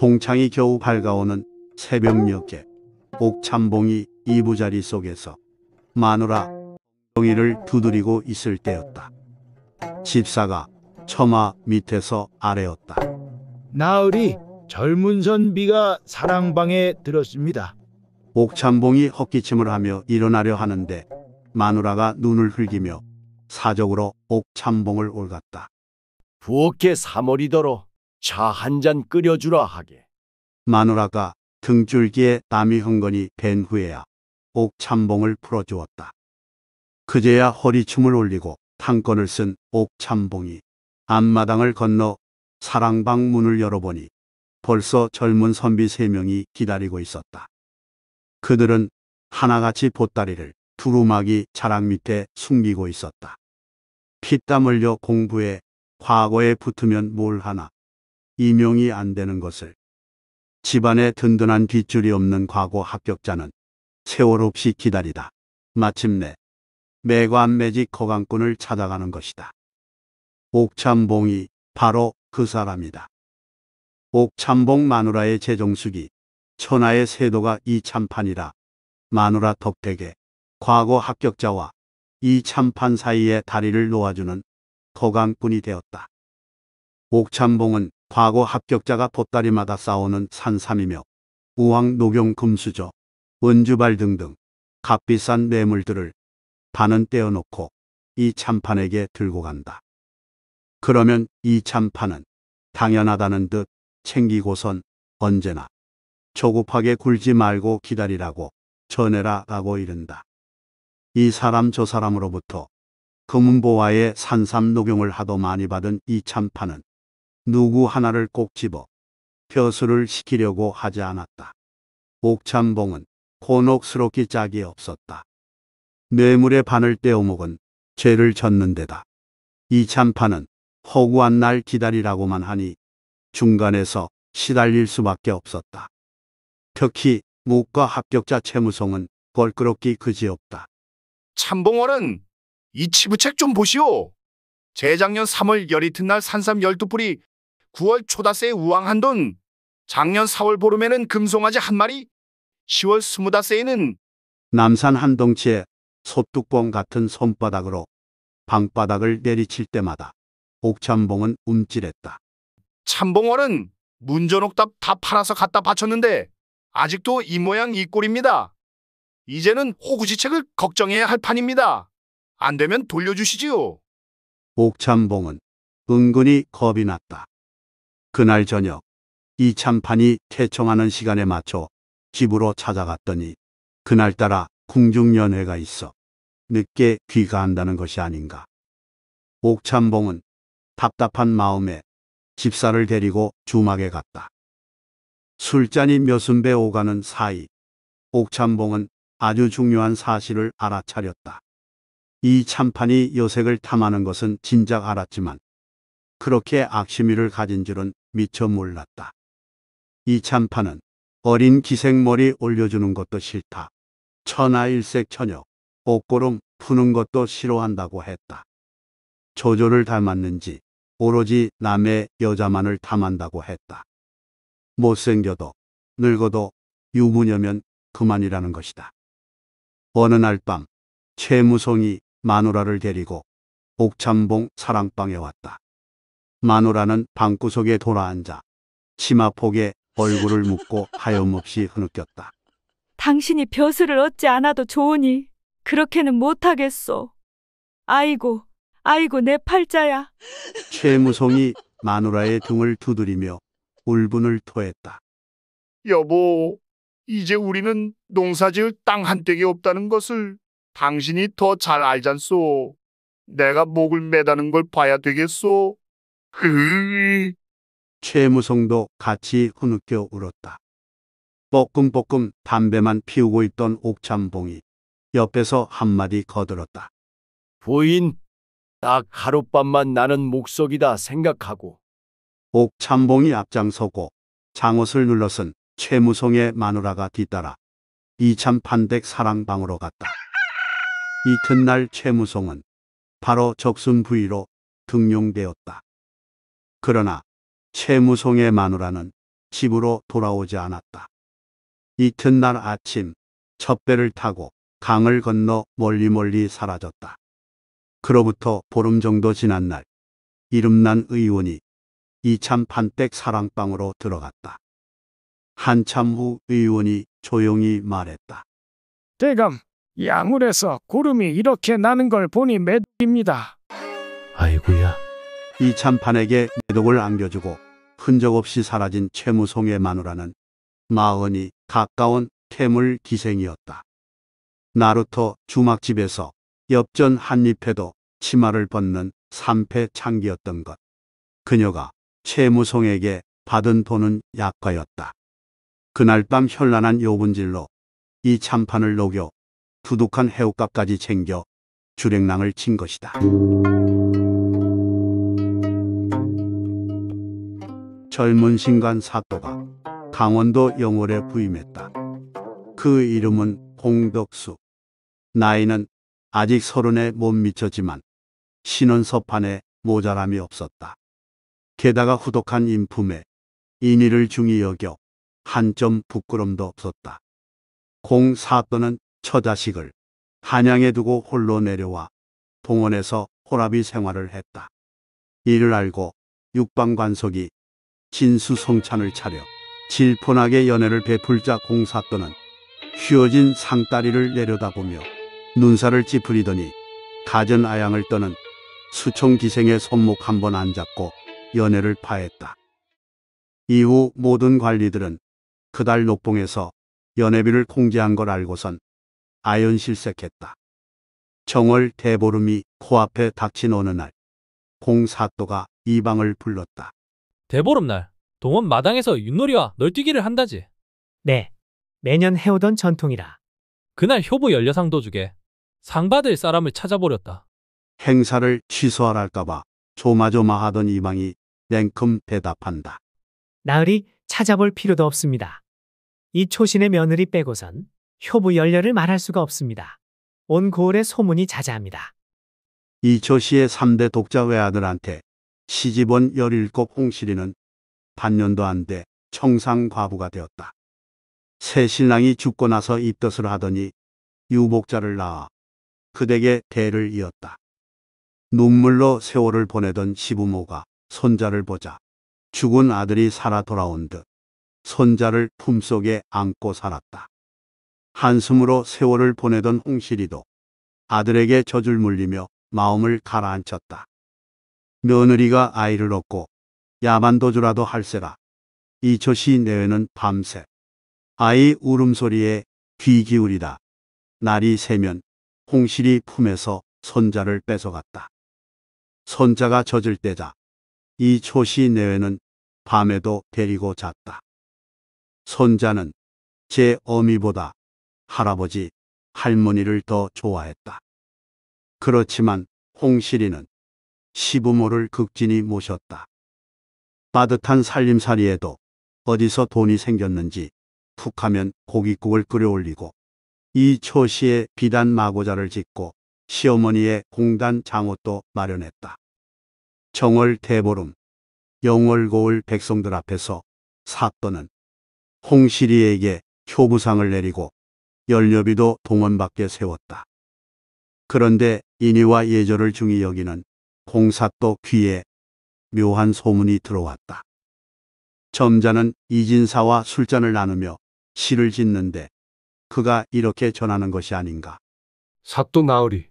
동창이 겨우 밝아오는 새벽녘에 옥참봉이 이부자리 속에서 마누라 동이를 두드리고 있을 때였다. 집사가 처마 밑에서 아래였다. 나으리 젊은 선비가 사랑방에 들었습니다. 옥참봉이 헛기침을 하며 일어나려 하는데 마누라가 눈을 흘기며 사적으로 옥참봉을 올갔다. 부엌에 사머리더러 차한잔 끓여주라 하게. 마누라가 등줄기에 땀이 흥건히 밴 후에야 옥참봉을 풀어주었다. 그제야 허리춤을 올리고 탕건을쓴 옥참봉이 앞마당을 건너 사랑방 문을 열어보니 벌써 젊은 선비 세 명이 기다리고 있었다. 그들은 하나같이 보따리를 두루마기 자락 밑에 숨기고 있었다. 피땀 흘려 공부에 과거에 붙으면 뭘 하나 임용이 안 되는 것을. 집안에 든든한 뒷줄이 없는 과거 합격자는 세월 없이 기다리다 마침내 매관매직 거강꾼을 찾아가는 것이다. 옥참봉이 바로 그 사람이다. 옥참봉 마누라의 재정숙이 천하의 세도가 이참판이라 마누라 덕택에 과거 합격자와 이참판 사이에 다리를 놓아주는 거강꾼이 되었다. 옥참봉은 과거 합격자가 보따리마다 싸오는 산삼이며 우황 녹용 금수저, 은주발 등등 값비싼 뇌물들을 반은 떼어놓고 이 참판에게 들고 간다. 그러면 이 참판은 당연하다는 듯 챙기고선 언제나 조급하게 굴지 말고 기다리라고 전해라 라고 이른다. 이 사람 저 사람으로부터 금은보와의 산삼 녹용을 하도 많이 받은 이 참판은 누구 하나를 꼭 집어 표수를 시키려고 하지 않았다. 옥찬봉은 곤혹스럽기 짝이 없었다. 뇌물의 반을 떼어먹은 죄를 졌는 데다. 이찬판은 허구한 날 기다리라고만 하니 중간에서 시달릴 수밖에 없었다. 특히 무과 합격자 채무송은 벌끄럽기 그지없다. 참봉원은이 치부책 좀 보시오. 재작년 3월 열이튿날 산삼 12뿌리 9월 초다세의 우왕한 돈, 작년 4월 보름에는 금송아지 한 마리, 10월 스무다세에는 남산 한동치에 소뚜껑 같은 손바닥으로 방바닥을 내리칠 때마다 옥참봉은 움찔했다. 참봉월은 문전옥답 다 팔아서 갖다 바쳤는데 아직도 이 모양 이 꼴입니다. 이제는 호구지책을 걱정해야 할 판입니다. 안 되면 돌려주시지요. 옥참봉은 은근히 겁이 났다. 그날 저녁 이참판이 태청하는 시간에 맞춰 집으로 찾아갔더니 그날따라 궁중연회가 있어 늦게 귀가한다는 것이 아닌가. 옥참봉은 답답한 마음에 집사를 데리고 주막에 갔다. 술잔이 몇은 배 오가는 사이 옥참봉은 아주 중요한 사실을 알아차렸다. 이 참판이 요색을 탐하는 것은 진작 알았지만 그렇게 악심이를 가진 줄은 미처 몰랐다. 이 참판은 어린 기생머리 올려주는 것도 싫다. 천하일색 천역, 옷고름 푸는 것도 싫어한다고 했다. 조조를 닮았는지 오로지 남의 여자만을 탐한다고 했다. 못생겨도 늙어도 유부녀면 그만이라는 것이다. 어느 날 밤 최무송이 마누라를 데리고 옥참봉 사랑방에 왔다. 마누라는 방구석에 돌아앉아 치마폭에 얼굴을 묶고 하염없이 흐느꼈다. 당신이 벼슬을 얻지 않아도 좋으니 그렇게는 못하겠소. 아이고, 아이고 내 팔자야. 최무성이 마누라의 등을 두드리며 울분을 토했다. 여보, 이제 우리는 농사지을 땅한떼이 없다는 것을 당신이 더 잘 알잖소. 내가 목을 매다는 걸 봐야 되겠소. 흐 최무성도 같이 흐느껴 울었다. 뻐끔뻐끔 담배만 피우고 있던 옥참봉이 옆에서 한마디 거들었다. 부인, 딱 하룻밤만 나는 목석이다 생각하고 옥참봉이 앞장서고 장옷을 눌러쓴 최무성의 마누라가 뒤따라 이참판댁 사랑방으로 갔다. 이튿날 최무성은 바로 적순 부위로 등용되었다. 그러나 채무송의 마누라는 집으로 돌아오지 않았다. 이튿날 아침 첫 배를 타고 강을 건너 멀리 멀리 사라졌다. 그로부터 보름 정도 지난 날 이름난 의원이 이참 판댁 사랑방으로 들어갔다. 한참 후 의원이 조용히 말했다. 대감, 약물에서 구름이 이렇게 나는 걸 보니 매입니다 아이구야 이찬판에게 매독을 안겨주고 흔적 없이 사라진 최무송의 마누라는 마흔이 가까운 태물 기생이었다. 나루토 주막집에서 엽전 한입에도 치마를 벗는 삼패 창기였던 것. 그녀가 최무송에게 받은 돈은 약과였다. 그날 밤 현란한 요분질로 이 참판을 녹여 두둑한 해옥값까지 챙겨 주랭낭을 친 것이다. 젊은 신간 사또가 강원도 영월에 부임했다. 그 이름은 공덕수. 나이는 아직 서른에 못 미쳤지만 신혼서판에 모자람이 없었다. 게다가 후독한 인품에 인의를 중히 여겨 한 점 부끄럼도 없었다. 공사또는 처자식을 한양에 두고 홀로 내려와 동원에서 호라비 생활을 했다. 이를 알고 육방관석이 진수성찬을 차려 질폰하게 연애를 베풀자 공사또는 휘어진 상다리를 내려다보며 눈살을 찌푸리더니 가전 아양을 떠는 수청 기생의 손목 한 번 안 잡고 연애를 파했다. 이후 모든 관리들은 그달 녹봉에서 연회비를 공제한 걸 알고선 아연실색했다. 정월 대보름이 코앞에 닥친 어느 날 공사또가 이방을 불렀다. 대보름날 동원 마당에서 윷놀이와 널뛰기를 한다지. 네. 매년 해오던 전통이라. 그날 효부 연려상도 중에상 받을 사람을 찾아버렸다 행사를 취소하랄까봐 조마조마하던 이방이 냉큼 대답한다. 나으리 찾아볼 필요도 없습니다. 이 초신의 며느리 빼고선 효부 연려를 말할 수가 없습니다. 온 고을에 소문이 자자합니다. 이초 씨의 3대 독자 외아들한테 시집온 열일곱 홍실이는 반년도 안 돼 청상과부가 되었다. 새 신랑이 죽고 나서 입덧을 하더니 유복자를 낳아 그댁에 대를 이었다. 눈물로 세월을 보내던 시부모가 손자를 보자 죽은 아들이 살아 돌아온 듯 손자를 품속에 안고 살았다. 한숨으로 세월을 보내던 홍실이도 아들에게 젖을 물리며 마음을 가라앉혔다. 며느리가 아이를 얻고 야만도주라도 할세라. 이초 시내외는 밤새 아이 울음소리에 귀 기울이다. 날이 새면 홍실이 품에서 손자를 뺏어갔다. 손자가 젖을 때자 이초 시내외는 밤에도 데리고 잤다. 손자는 제 어미보다 할아버지, 할머니를 더 좋아했다. 그렇지만 홍실이는 시부모를 극진히 모셨다. 빠듯한 살림살이에도 어디서 돈이 생겼는지 푹하면 고깃국을 끓여올리고 이 초시에 비단 마고자를 짓고 시어머니의 공단 장옷도 마련했다. 정월 대보름, 영월고을 백성들 앞에서 사또는 홍시리에게 효부상을 내리고 연료비도 동원 밖에 세웠다. 그런데 인위와 예절을 중히 여기는 공사또 귀에 묘한 소문이 들어왔다. 점자는 이진사와 술잔을 나누며 시를 짓는데 그가 이렇게 전하는 것이 아닌가. 사또 나으리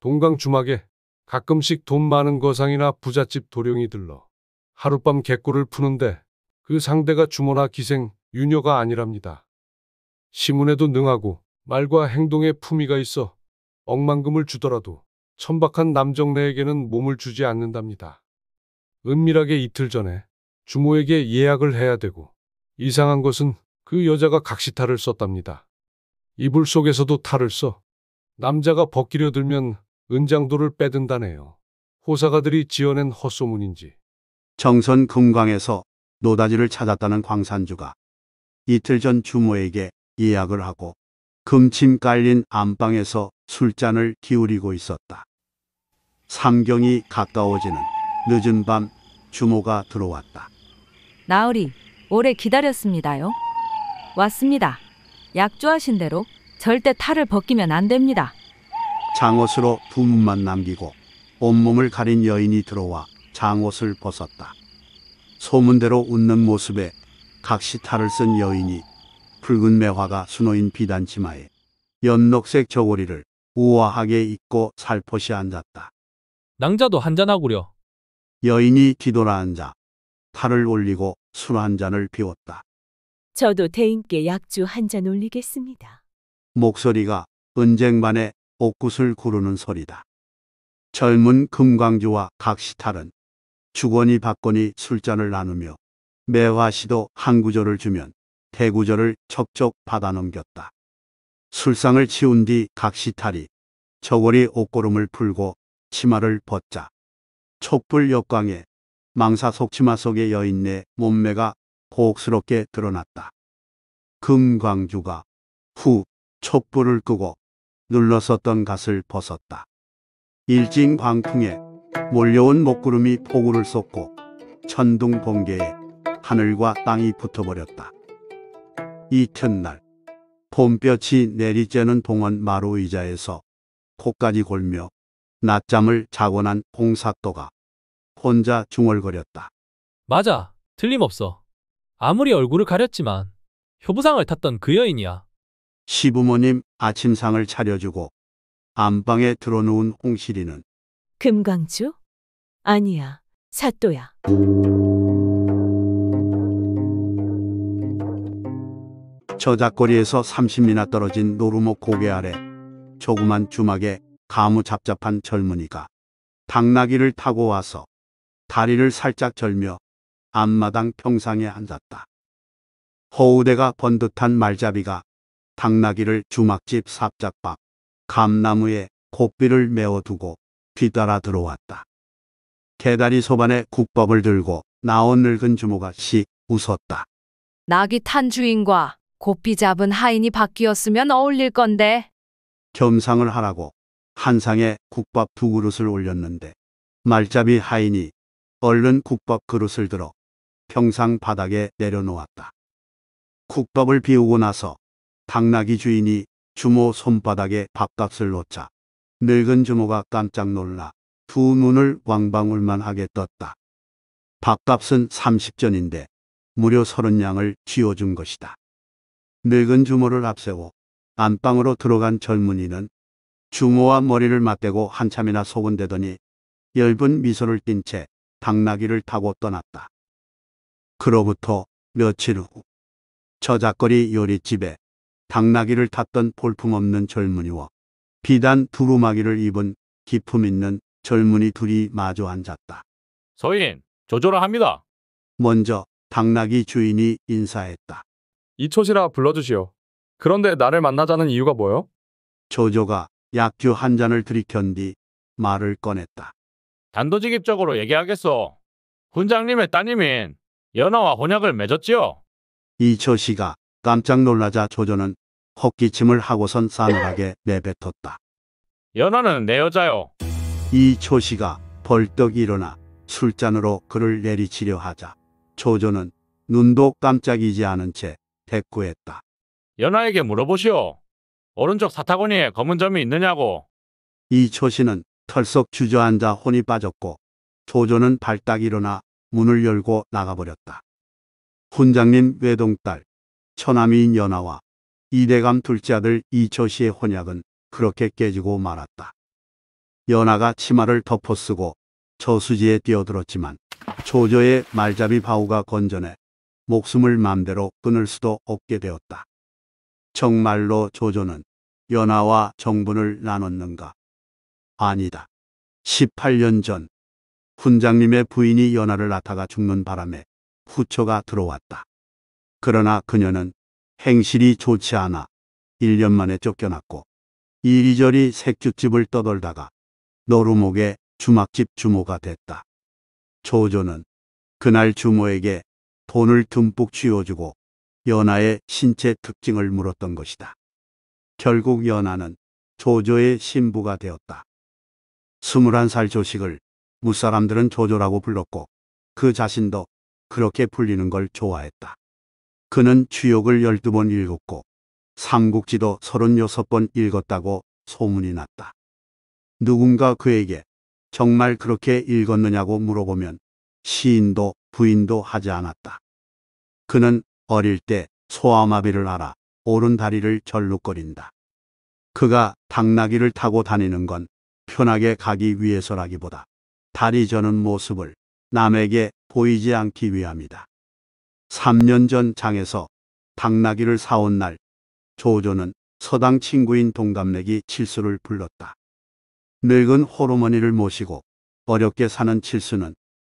동강 주막에 가끔씩 돈 많은 거상이나 부잣집 도령이 들러 하룻밤 개꿀을 푸는데 그 상대가 주모나 기생, 유녀가 아니랍니다. 시문에도 능하고 말과 행동에 품위가 있어 억만금을 주더라도 천박한 남정네에게는 몸을 주지 않는답니다. 은밀하게 이틀 전에 주모에게 예약을 해야 되고 이상한 것은 그 여자가 각시탈을 썼답니다. 이불 속에서도 탈을 써 남자가 벗기려 들면 은장도를 빼든다네요. 호사가들이 지어낸 헛소문인지. 정선 금광에서 노다지를 찾았다는 광산주가 이틀 전 주모에게 예약을 하고 금침 깔린 안방에서 술잔을 기울이고 있었다. 삼경이 가까워지는 늦은 밤 주모가 들어왔다. 나으리, 오래 기다렸습니다요. 왔습니다. 약조하신 대로 절대 탈을 벗기면 안 됩니다. 장옷으로 두문만 남기고 온몸을 가린 여인이 들어와 장옷을 벗었다. 소문대로 웃는 모습에 각시탈을 쓴 여인이 붉은 매화가 수놓인 비단치마에 연녹색 저고리를 우아하게 입고 살포시 앉았다. 낭자도 한잔하구려. 여인이 기도라 앉아 탈을 올리고 술 한 잔을 비웠다. 저도 대인께 약주 한 잔 올리겠습니다. 목소리가 은쟁반에 옥구슬 구르는 소리다. 젊은 금광주와 각시탈은 주거니 받거니 술잔을 나누며 매화시도 한 구절을 주면 대구절을 척척 받아 넘겼다. 술상을 치운 뒤 각시탈이 저고리 옷고름을 풀고 치마를 벗자. 촛불 역광에 망사 속치마 속의 여인 네 몸매가 고혹스럽게 드러났다. 금광주가 후 촛불을 끄고 눌러섰던 갓을 벗었다. 일진 광풍에 몰려온 목구름이 폭우를 쏟고 천둥 번개에 하늘과 땅이 붙어버렸다. 이튿날 봄볕이 내리쬐는 동원 마루 의자에서 코까지 골며 낮잠을 자고 난홍사또가 혼자 중얼거렸다. 맞아. 틀림없어. 아무리 얼굴을 가렸지만 효부상을 탔던 그 여인이야. 시부모님 아침상을 차려주고 안방에 들어누운 홍실이는 금광주 아니야. 사또야. 저작거리에서 3 0미나 떨어진 노루목 고개 아래 조그만 주막에 가무잡잡한 젊은이가 당나귀를 타고 와서 다리를 살짝 절며 앞마당 평상에 앉았다. 허우대가 번듯한 말잡이가 당나귀를 주막집 삽작밥 감나무에 곱비를 메워두고 뒤따라 들어왔다. 개다리 소반에 국밥을 들고 나온 늙은 주모가 씩 웃었다. 나귀 탄 주인과 곱비 잡은 하인이 바뀌었으면 어울릴 건데. 겸상을 하라고 한 상에 국밥 두 그릇을 올렸는데 말잡이 하인이 얼른 국밥 그릇을 들어 평상 바닥에 내려놓았다. 국밥을 비우고 나서 당나귀 주인이 주모 손바닥에 밥값을 놓자 늙은 주모가 깜짝 놀라 두 눈을 왕방울만하게 떴다. 밥값은 30전인데 무려 30냥을 쥐어준 것이다. 늙은 주모를 앞세워 안방으로 들어간 젊은이는 중호와 머리를 맞대고 한참이나 소곤대더니 엷은 미소를 띤 채 당나귀를 타고 떠났다. 그로부터 며칠 후 저작거리 요리집에 당나귀를 탔던 볼품없는 젊은이와 비단 두루마기를 입은 기품 있는 젊은이 둘이 마주 앉았다. 서인, 조조라 합니다. 먼저 당나귀 주인이 인사했다. 이초시라 불러주시오. 그런데 나를 만나자는 이유가 뭐요? 조조가 약주 한 잔을 들이켠 뒤 말을 꺼냈다. 단도직입적으로 얘기하겠소. 훈장님의 따님인 연하와 혼약을 맺었지요. 이처 씨가 깜짝 놀라자 조조는 헛기침을 하고선 싸늘하게 내뱉었다. 연하는 내 여자요. 이초 씨가 벌떡 일어나 술잔으로 그를 내리치려 하자 조조는 눈도 깜짝이지 않은 채 대꾸했다. 연하에게 물어보시오. 오른쪽 사타구니에 검은 점이 있느냐고. 이초신는 털썩 주저앉아 혼이 빠졌고 조조는 발딱 일어나 문을 열고 나가버렸다. 훈장님 외동딸, 처남이인 연하와 이대감 둘째 아들 이초씨의 혼약은 그렇게 깨지고 말았다. 연하가 치마를 덮어쓰고 저수지에 뛰어들었지만 조조의 말잡이 바우가 건전해 목숨을 맘대로 끊을 수도 없게 되었다. 정말로 조조는 연하와 정분을 나눴는가? 아니다. 18년 전 훈장님의 부인이 연하를 낳다가 죽는 바람에 후처가 들어왔다. 그러나 그녀는 행실이 좋지 않아 1년 만에 쫓겨났고 이리저리 색주집을 떠돌다가 노루목의 주막집 주모가 됐다. 조조는 그날 주모에게 돈을 듬뿍 쥐어주고 연하의 신체 특징을 물었던 것이다. 결국 연하는 조조의 신부가 되었다. 21살 조식을 무사람들은 조조라고 불렀고 그 자신도 그렇게 불리는 걸 좋아했다. 그는 주역을 12번 읽었고 삼국지도 36번 읽었다고 소문이 났다. 누군가 그에게 정말 그렇게 읽었느냐고 물어보면 시인도 부인도 하지 않았다. 그는 어릴 때 소아마비를 알아 오른 다리를 절룩거린다. 그가 당나귀를 타고 다니는 건 편하게 가기 위해서라기보다 다리 저는 모습을 남에게 보이지 않기 위함이다. 3년 전 장에서 당나귀를 사온 날 조조는 서당 친구인 동갑내기 칠수를 불렀다. 늙은 호르머니를 모시고 어렵게 사는 칠수는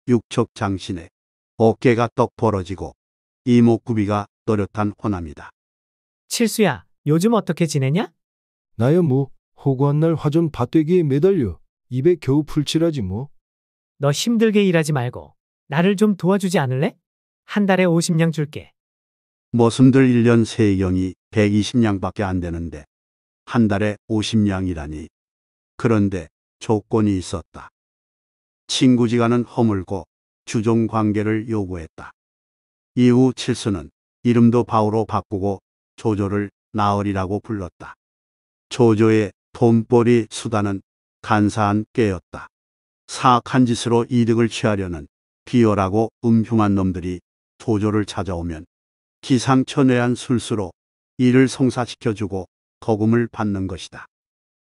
육척 장신에 어깨가 떡 벌어지고 이목구비가 또렷한 호남이다. 칠수야, 요즘 어떻게 지내냐? 나야 뭐 호구한 날 화전 밭대기에 매달려 입에 겨우 풀칠하지 뭐. 너 힘들게 일하지 말고 나를 좀 도와주지 않을래? 한 달에 50냥 줄게. 머슴들 1년 세경이 120냥밖에 안 되는데 한 달에 50냥이라니. 그런데 조건이 있었다. 친구지간은 허물고 주종 관계를 요구했다. 이후 칠수는 이름도 바오로 바꾸고 조조를 나얼이라고 불렀다. 조조의 돈벌이 수단은 간사한 꾀였다 사악한 짓으로 이득을 취하려는 비열하고 음흉한 놈들이 조조를 찾아오면 기상천외한 술수로 이를 성사시켜주고 거금을 받는 것이다.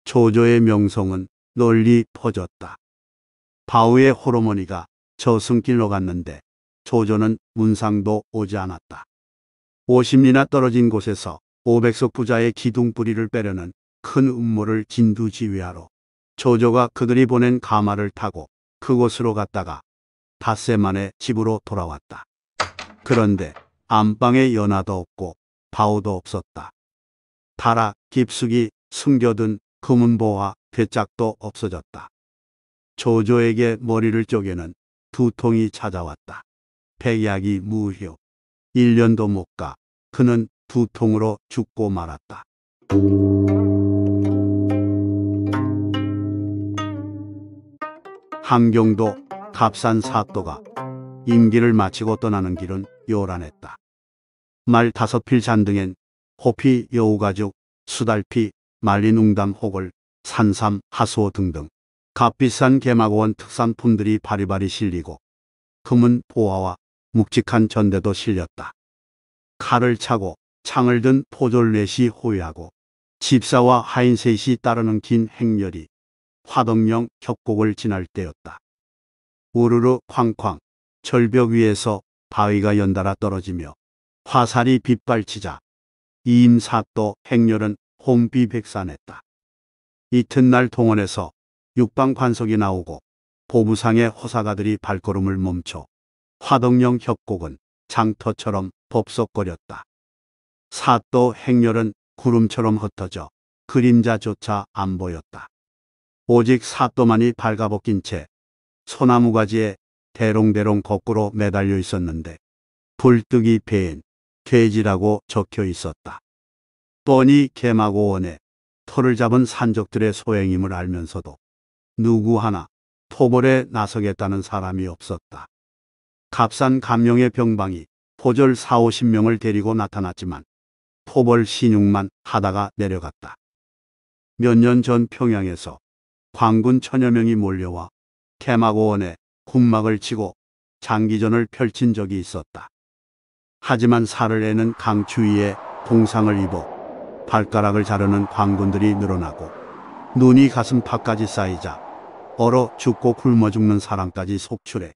조조의 명성은 널리 퍼졌다. 바우의 호르몬이가 저승길로 갔는데 조조는 문상도 오지 않았다. 50리나 떨어진 곳에서 500석 부자의 기둥뿌리를 빼려는 큰 음모를 진두지휘하러 조조가 그들이 보낸 가마를 타고 그곳으로 갔다가 닷새 만에 집으로 돌아왔다. 그런데 안방에 연화도 없고 바오도 없었다. 타라 깊숙이 숨겨둔 금은보와 괴짝도 없어졌다. 조조에게 머리를 쪼개는 두통이 찾아왔다. 백약이 무효. 1년도 못 가. 그는 두통으로 죽고 말았다. 함경도 갑산 사또가 임기를 마치고 떠나는 길은 요란했다. 말 다섯 필 잔등엔 호피 여우가죽, 수달피, 말린웅담 혹을, 산삼, 하수호 등등 값비싼 개마고원 특산품들이 바리바리 실리고 금은 보아와 묵직한 전대도 실렸다. 칼을 차고 창을 든 포졸넷이 호위하고 집사와 하인셋이 따르는 긴 행렬이 화덕령 격곡을 지날 때였다. 우르르 쾅쾅 절벽 위에서 바위가 연달아 떨어지며 화살이 빗발치자 이임사또 행렬은 홍비백산했다. 이튿날 동원에서 육방관석이 나오고 보부상의 호사가들이 발걸음을 멈춰 화덕령 협곡은 장터처럼 법석거렸다. 사또 행렬은 구름처럼 흩어져 그림자조차 안 보였다. 오직 사또만이 발가벗긴 채 소나무 가지에 대롱대롱 거꾸로 매달려 있었는데 불뜨기 배인 돼지라고 적혀 있었다. 뻔히 개마고원에 터를 잡은 산적들의 소행임을 알면서도 누구 하나 토벌에 나서겠다는 사람이 없었다. 값싼 감명의 병방이 포절 4, 50명을 데리고 나타났지만 포벌 신용만 하다가 내려갔다. 몇 년 전 평양에서 광군 천여 명이 몰려와 개마고원에 군막을 치고 장기전을 펼친 적이 있었다. 하지만 살을 내는 강추위에 동상을 입어 발가락을 자르는 광군들이 늘어나고 눈이 가슴팍까지 쌓이자 얼어 죽고 굶어 죽는 사람까지 속출해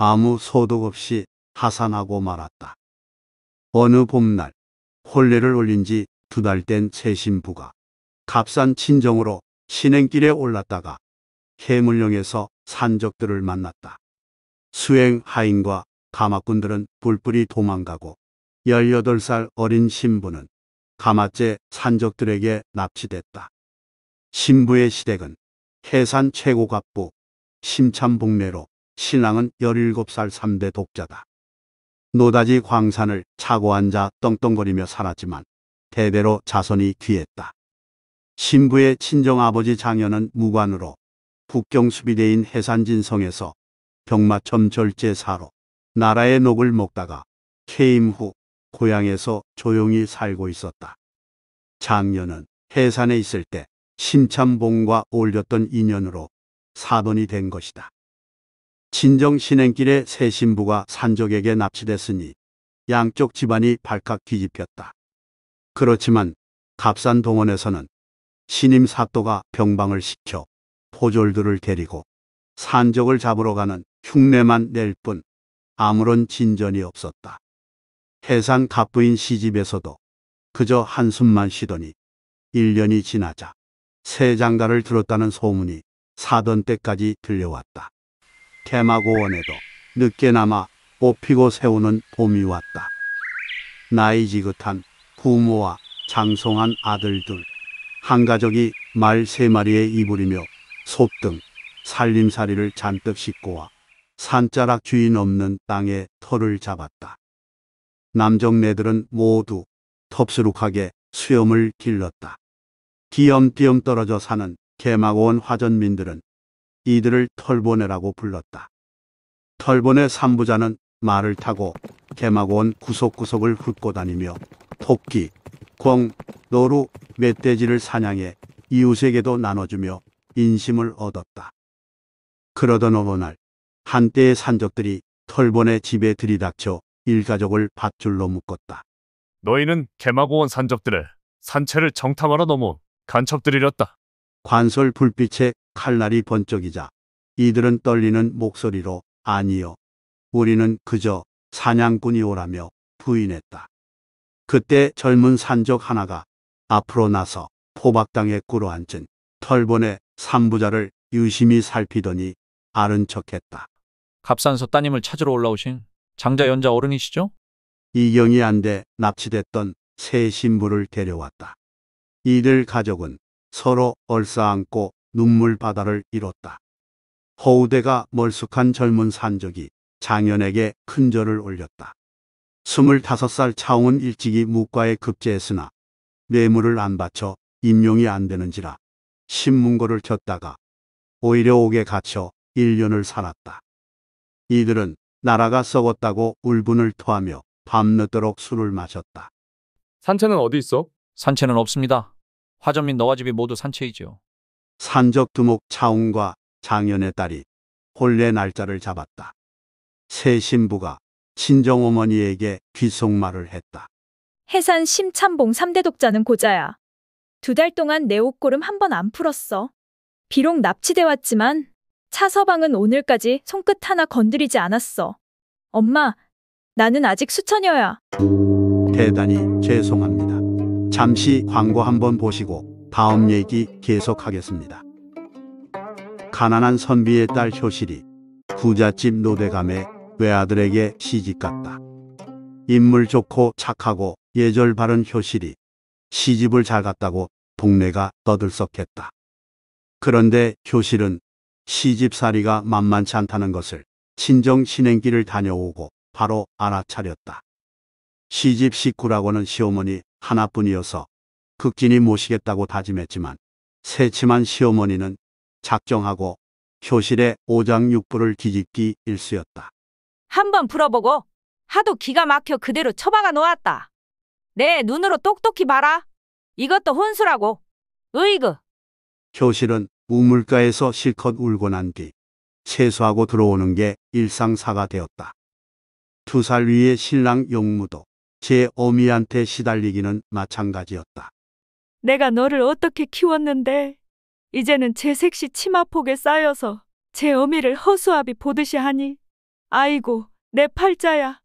아무 소득 없이 하산하고 말았다. 어느 봄날 혼례를 올린 지 두 달된새 신부가 값싼 친정으로 신행길에 올랐다가 해물령에서 산적들을 만났다. 수행 하인과 가마꾼들은 뿔뿔이 도망가고 18살 어린 신부는 가마째 산적들에게 납치됐다. 신부의 시댁은 해산 최고 갑부 심참복례로 신앙은 17살 3대 독자다. 노다지 광산을 차고 앉아 떵떵거리며 살았지만 대대로 자손이 귀했다. 신부의 친정아버지 장현은 무관으로 북경수비대인 해산진성에서 병마첨 절제사로 나라의 녹을 먹다가 퇴임 후 고향에서 조용히 살고 있었다. 장년은 해산에 있을 때신참봉과 어울렸던 인연으로 사돈이 된 것이다. 친정 신행길에 새 신부가 산족에게 납치됐으니 양쪽 집안이 발칵 뒤집혔다. 그렇지만 갑산 동원에서는 신임 사또가 병방을 시켜 포졸들을 데리고 산적을 잡으러 가는 흉내만 낼 뿐 아무런 진전이 없었다. 해산 갑부인 시집에서도 그저 한숨만 쉬더니 1년이 지나자 새 장가를 들었다는 소문이 사던 때까지 들려왔다. 개마고원에도 늦게나마 뽑히고 세우는 봄이 왔다. 나이 지긋한 부모와 장성한 아들들, 한 가족이 말 세 마리에 이불이며 솥등 살림살이를 잔뜩 싣고 와 산자락 주인 없는 땅에 터를 잡았다. 남정네들은 모두 텁스룩하게 수염을 길렀다. 기염띄엄 떨어져 사는 개마고원 화전민들은 이들을 털보네라고 불렀다. 털보네 삼부자는 말을 타고 개마고원 구석구석을 훑고 다니며 토끼, 꿩, 노루, 멧돼지를 사냥해 이웃에게도 나눠주며 인심을 얻었다. 그러던 어느 날 한때의 산적들이 털보네 집에 들이닥쳐 일가족을 밧줄로 묶었다. 너희는 개마고원 산적들의 산채를 정탐하러 넘어 간첩들이렸다. 관솔 불빛에 칼날이 번쩍이자 이들은 떨리는 목소리로 아니요. 우리는 그저 사냥꾼이오라며 부인했다. 그때 젊은 산적 하나가 앞으로 나서 포박당에 꿇어앉은 털본의 산부자를 유심히 살피더니 아른 척했다. 갑산서 따님을 찾으러 올라오신 장자 연자 어른이시죠? 이경이 안돼 납치됐던 새 신부를 데려왔다. 이들 가족은 서로 얼싸안고 눈물 바다를 이뤘다. 허우대가 멀숙한 젊은 산적이 장현에게 큰 절을 올렸다. 25살 차홍은 일찍이 무과에 급제했으나 뇌물을 안 바쳐 임용이 안 되는지라 신문고를 켰다가 오히려 옥에 갇혀 1년을 살았다. 이들은 나라가 썩었다고 울분을 토하며 밤늦도록 술을 마셨다. 산채는 어디 있어? 산채는 없습니다. 화전민 너와 집이 모두 산채이지요. 산적두목 차웅과 장연의 딸이 혼례 날짜를 잡았다. 새 신부가 친정어머니에게 귀속말을 했다. 해산 심참봉 3대 독자는 고자야. 두 달 동안 내 옷고름 한 번 안 풀었어. 비록 납치돼 왔지만 차서방은 오늘까지 손끝 하나 건드리지 않았어. 엄마, 나는 아직 수천여야. 대단히 죄송합니다. 잠시 광고 한 번 보시고 다음 얘기 계속하겠습니다. 가난한 선비의 딸 효실이 부잣집 노대감의 외아들에게 시집갔다. 인물 좋고 착하고 예절 바른 효실이 시집을 잘 갔다고 동네가 떠들썩했다. 그런데 효실은 시집살이가 만만치 않다는 것을 친정 신행길을 다녀오고 바로 알아차렸다. 시집 식구라고는 시어머니 하나뿐이어서 극진히 그 모시겠다고 다짐했지만 새침한 시어머니는 작정하고 효실의 오장육부를 뒤집기 일쑤였다. 한번 풀어보고 하도 기가 막혀 그대로 처박아 놓았다. 내 눈으로 똑똑히 봐라. 이것도 혼수라고. 으이그. 효실은 우물가에서 실컷 울고 난 뒤 세수하고 들어오는 게 일상사가 되었다. 두 살 위의 신랑 용무도 제 어미한테 시달리기는 마찬가지였다. 내가 너를 어떻게 키웠는데 이제는 제 색시 치마폭에 쌓여서 제 어미를 허수아비 보듯이 하니 아이고 내 팔자야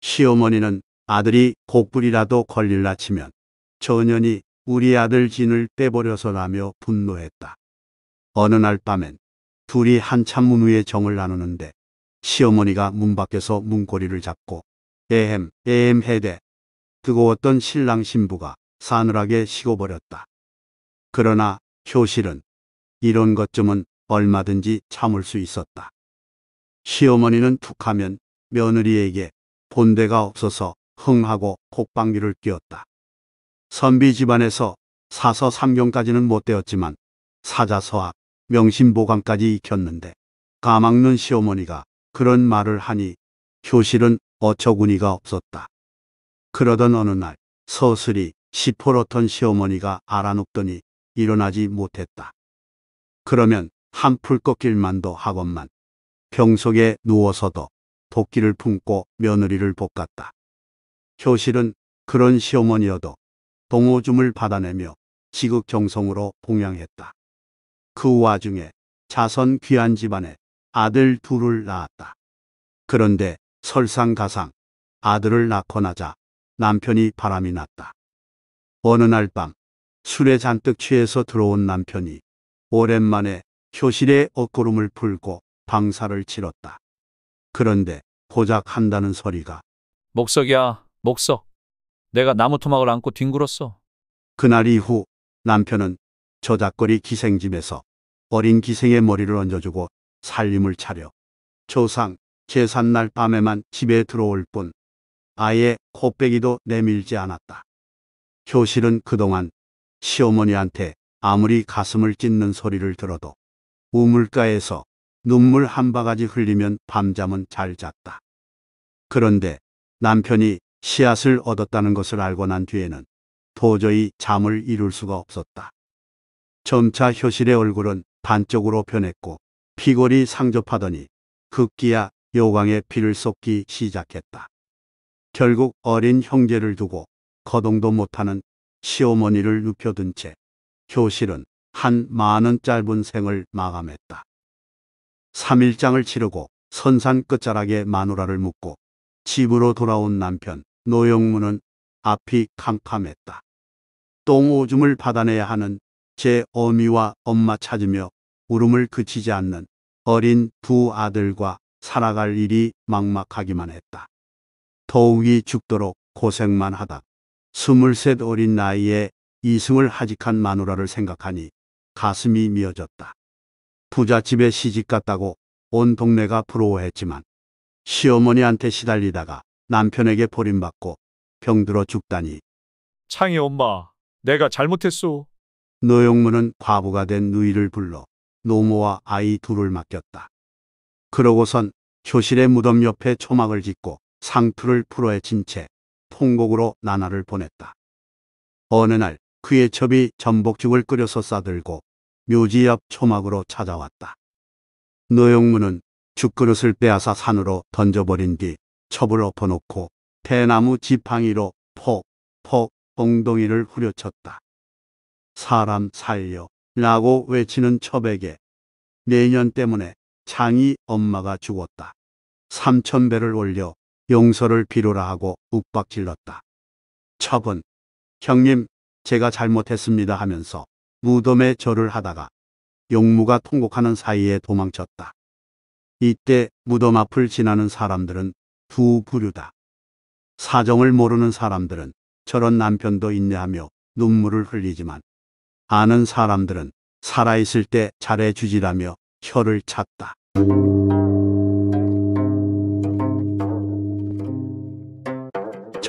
시어머니는 아들이 곡불이라도 걸릴라 치면 전연이 우리 아들 진을 떼버려서라며 분노했다. 어느 날 밤엔 둘이 한참 문 위에 정을 나누는데 시어머니가 문 밖에서 문고리를 잡고 에헴 에헴 해대 그거 어떤 신랑 신부가 사늘하게 식어버렸다. 그러나 효실은 이런 것쯤은 얼마든지 참을 수 있었다. 시어머니는 툭하면 며느리에게 본대가 없어서 흥하고 콧방귀를 뀌었다. 선비 집안에서 사서 삼경까지는 못 되었지만 사자서학, 명심보감까지 익혔는데 까막눈 시어머니가 그런 말을 하니 효실은 어처구니가 없었다. 그러던 어느 날 서슬이 시퍼렇던 시어머니가 알아눕더니 일어나지 못했다. 그러면 한풀 꺾일 만도 하건만 병속에 누워서도 도끼를 품고 며느리를 볶았다. 효실은 그런 시어머니여도 동호줌을 받아내며 지극정성으로 봉양했다. 그 와중에 자선 귀한 집안에 아들 둘을 낳았다. 그런데 설상가상 아들을 낳고 나자 남편이 바람이 났다. 어느 날 밤 술에 잔뜩 취해서 들어온 남편이 오랜만에 효실의 옷고름을 풀고 방사를 치렀다. 그런데 고작한다는 소리가 목석이야, 목석. 내가 나무 토막을 안고 뒹굴었어. 그날 이후 남편은 저작거리 기생집에서 어린 기생의 머리를 얹어주고 살림을 차려 조상 재산날 밤에만 집에 들어올 뿐 아예 코빼기도 내밀지 않았다. 효실은 그동안 시어머니한테 아무리 가슴을 찢는 소리를 들어도 우물가에서 눈물 한 바가지 흘리면 밤잠은 잘 잤다. 그런데 남편이 씨앗을 얻었다는 것을 알고 난 뒤에는 도저히 잠을 이룰 수가 없었다. 점차 효실의 얼굴은 반쪽으로 변했고 피골이 상접하더니 극기야 요강에 피를 쏟기 시작했다. 결국 어린 형제를 두고 거동도 못하는 시어머니를 눕혀둔 채 교실은 한 많은 짧은 생을 마감했다. 3일장을 치르고 선산 끝자락에 마누라를 묶고 집으로 돌아온 남편 노영무는 앞이 캄캄했다. 똥오줌을 받아내야 하는 제 어미와 엄마 찾으며 울음을 그치지 않는 어린 두 아들과 살아갈 일이 막막하기만 했다. 더욱이 죽도록 고생만 하다 스물셋 어린 나이에 이승을 하직한 마누라를 생각하니 가슴이 미어졌다. 부잣집에 시집갔다고 온 동네가 부러워했지만 시어머니한테 시달리다가 남편에게 버림받고 병들어 죽다니. 창희 엄마, 내가 잘못했소. 노영무는 과부가 된 누이를 불러 노모와 아이 둘을 맡겼다. 그러고선 교실의 무덤 옆에 초막을 짓고 상투를 풀어헤친 채 통곡으로 나날을 보냈다. 어느 날 그의 첩이 전복죽을 끓여서 싸들고 묘지 옆 초막으로 찾아왔다. 노영무는 죽그릇을 빼앗아 산으로 던져버린 뒤 첩을 엎어놓고 대나무 지팡이로 폭폭 엉덩이를 후려쳤다. 사람 살려 라고 외치는 첩에게 내년 때문에 장이 엄마가 죽었다. 삼천 배를 올려 용서를 빌으라 하고 윽박질렀다. 첩은 형님 제가 잘못했습니다 하면서 무덤에 절을 하다가 용무가 통곡하는 사이에 도망쳤다. 이때 무덤 앞을 지나는 사람들은 두 부류다. 사정을 모르는 사람들은 저런 남편도 있냐며 눈물을 흘리지만 아는 사람들은 살아있을 때 잘해주지라며 혀를 찼다.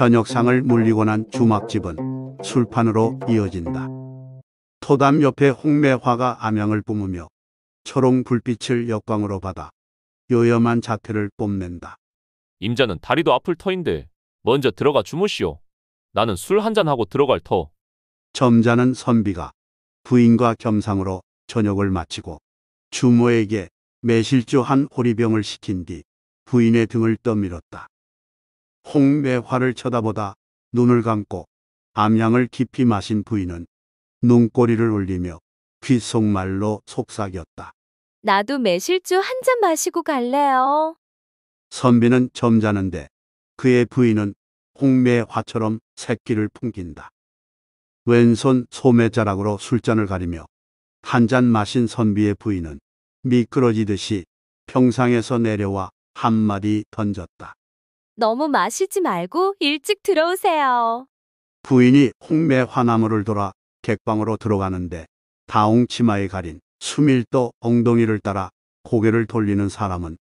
저녁상을 물리고 난 주막집은 술판으로 이어진다. 토담 옆에 홍매화가 암양을 뿜으며 초롱 불빛을 역광으로 받아 요염한 자태를 뽐낸다. 임자는 다리도 아플 터인데 먼저 들어가 주무시오. 나는 술 한 잔하고 들어갈 터. 점자는 선비가 부인과 겸상으로 저녁을 마치고 주모에게 매실주 한 호리병을 시킨 뒤 부인의 등을 떠밀었다. 홍매화를 쳐다보다 눈을 감고 암양을 깊이 마신 부인은 눈꼬리를 올리며 귓속말로 속삭였다. 나도 매실주 한 잔 마시고 갈래요. 선비는 점잖은데 그의 부인은 홍매화처럼 새끼를 풍긴다. 왼손 소매자락으로 술잔을 가리며 한 잔 마신 선비의 부인은 미끄러지듯이 평상에서 내려와 한마디 던졌다. 너무 마시지 말고 일찍 들어오세요. 부인이 홍매 화나무를 돌아 객방으로 들어가는데 다홍 치마에 가린 수밀도 엉덩이를 따라 고개를 돌리는 사람은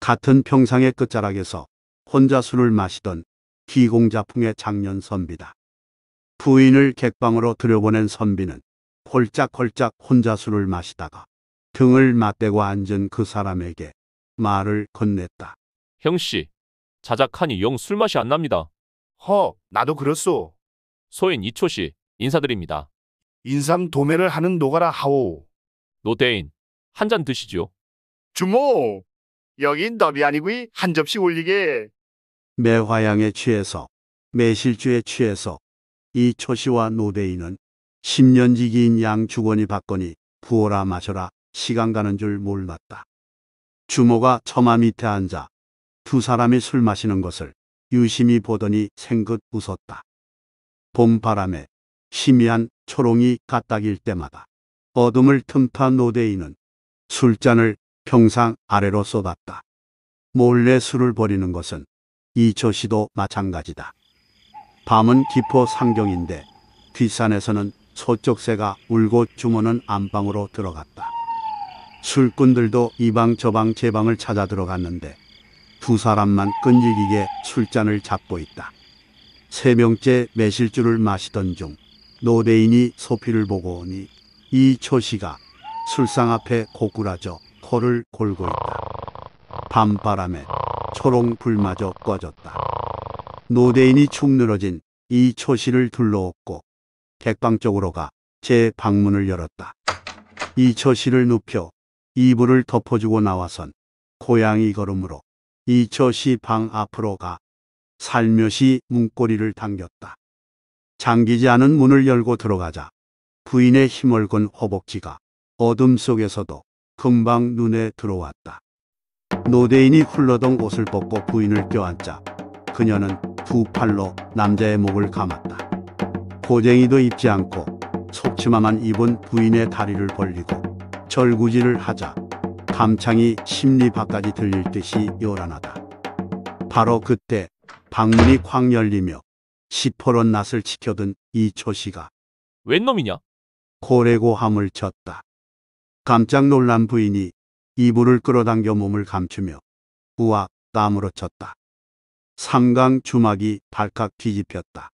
같은 평상의 끝자락에서 혼자 술을 마시던 기공자풍의 작년 선비다. 부인을 객방으로 들여보낸 선비는 홀짝홀짝 혼자 술을 마시다가 등을 맞대고 앉은 그 사람에게 말을 건넸다. 형씨, 자작하니 영 술맛이 안 납니다. 허, 나도 그렇소. 소인 이초씨 인사드립니다. 인삼 도매를 하는 노가라 하오. 노대인 한 잔드시죠 주모! 여긴 더비 아니구이 한 접시 올리게. 매화양에 취해서 매실주에 취해서 이 초시와 노대인은 10년 지기인 양주원이 받거니 부어라 마셔라 시간 가는 줄 몰랐다. 주모가 처마 밑에 앉아 두 사람이 술 마시는 것을 유심히 보더니 생긋 웃었다. 봄바람에 희미한 초롱이 까딱일 때마다 어둠을 틈타 노대인은 술잔을 평상 아래로 쏟았다. 몰래 술을 버리는 것은 이조 씨도 마찬가지다. 밤은 기포 상경인데 뒷산에서는 소쪽새가 울고 주무는 안방으로 들어갔다. 술꾼들도 이방 저방 제방을 찾아 들어갔는데 두 사람만 끈질기게 술잔을 잡고 있다. 세 명째 매실주를 마시던 중 노대인이 소피를 보고 오니 이 초시가 술상 앞에 고꾸라져 코를 골고 있다. 밤바람에 초롱 불마저 꺼졌다. 노대인이 축 늘어진 이 초시를 둘러엎고 객방 쪽으로 가 제 방문을 열었다. 이 초시를 눕혀 이불을 덮어주고 나와선 고양이 걸음으로 이처시 방 앞으로 가 살며시 문고리를 당겼다. 잠기지 않은 문을 열고 들어가자 부인의 힘을 건 허벅지가 어둠 속에서도 금방 눈에 들어왔다. 노대인이 훌러덩 옷을 벗고 부인을 껴안자 그녀는 두 팔로 남자의 목을 감았다. 고쟁이도 입지 않고 속치마만 입은 부인의 다리를 벌리고 절구질을 하자 함창이 음. 심리밖까지 들릴 듯이 요란하다. 바로 그때 방문이 쾅 열리며 시퍼런 낯을 지켜든 이초씨가 웬 놈이냐? 고래고함을 쳤다. 깜짝 놀란 부인이 이불을 끌어당겨 몸을 감추며 우악 땀으로 쳤다 삼강 주막이 발칵 뒤집혔다.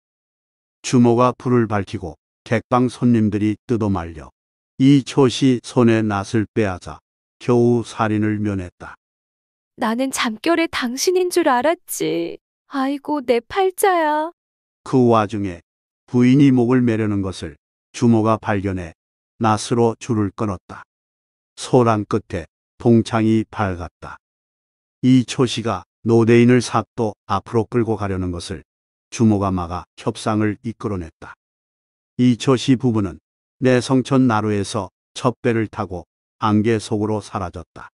주모가 불을 밝히고 객방 손님들이 뜯어말려 이초씨 손에 낫을 빼앗아 겨우 살인을 면했다. 나는 잠결에 당신인 줄 알았지. 아이고, 내 팔자야. 그 와중에 부인이 목을 매려는 것을 주모가 발견해 낫으로 줄을 끊었다. 소란 끝에 동창이 밝았다. 이 초시가 노대인을 삽도 앞으로 끌고 가려는 것을 주모가 막아 협상을 이끌어냈다. 이초시 부부는 내성천 나루에서 첫 배를 타고 안개 속으로 사라졌다.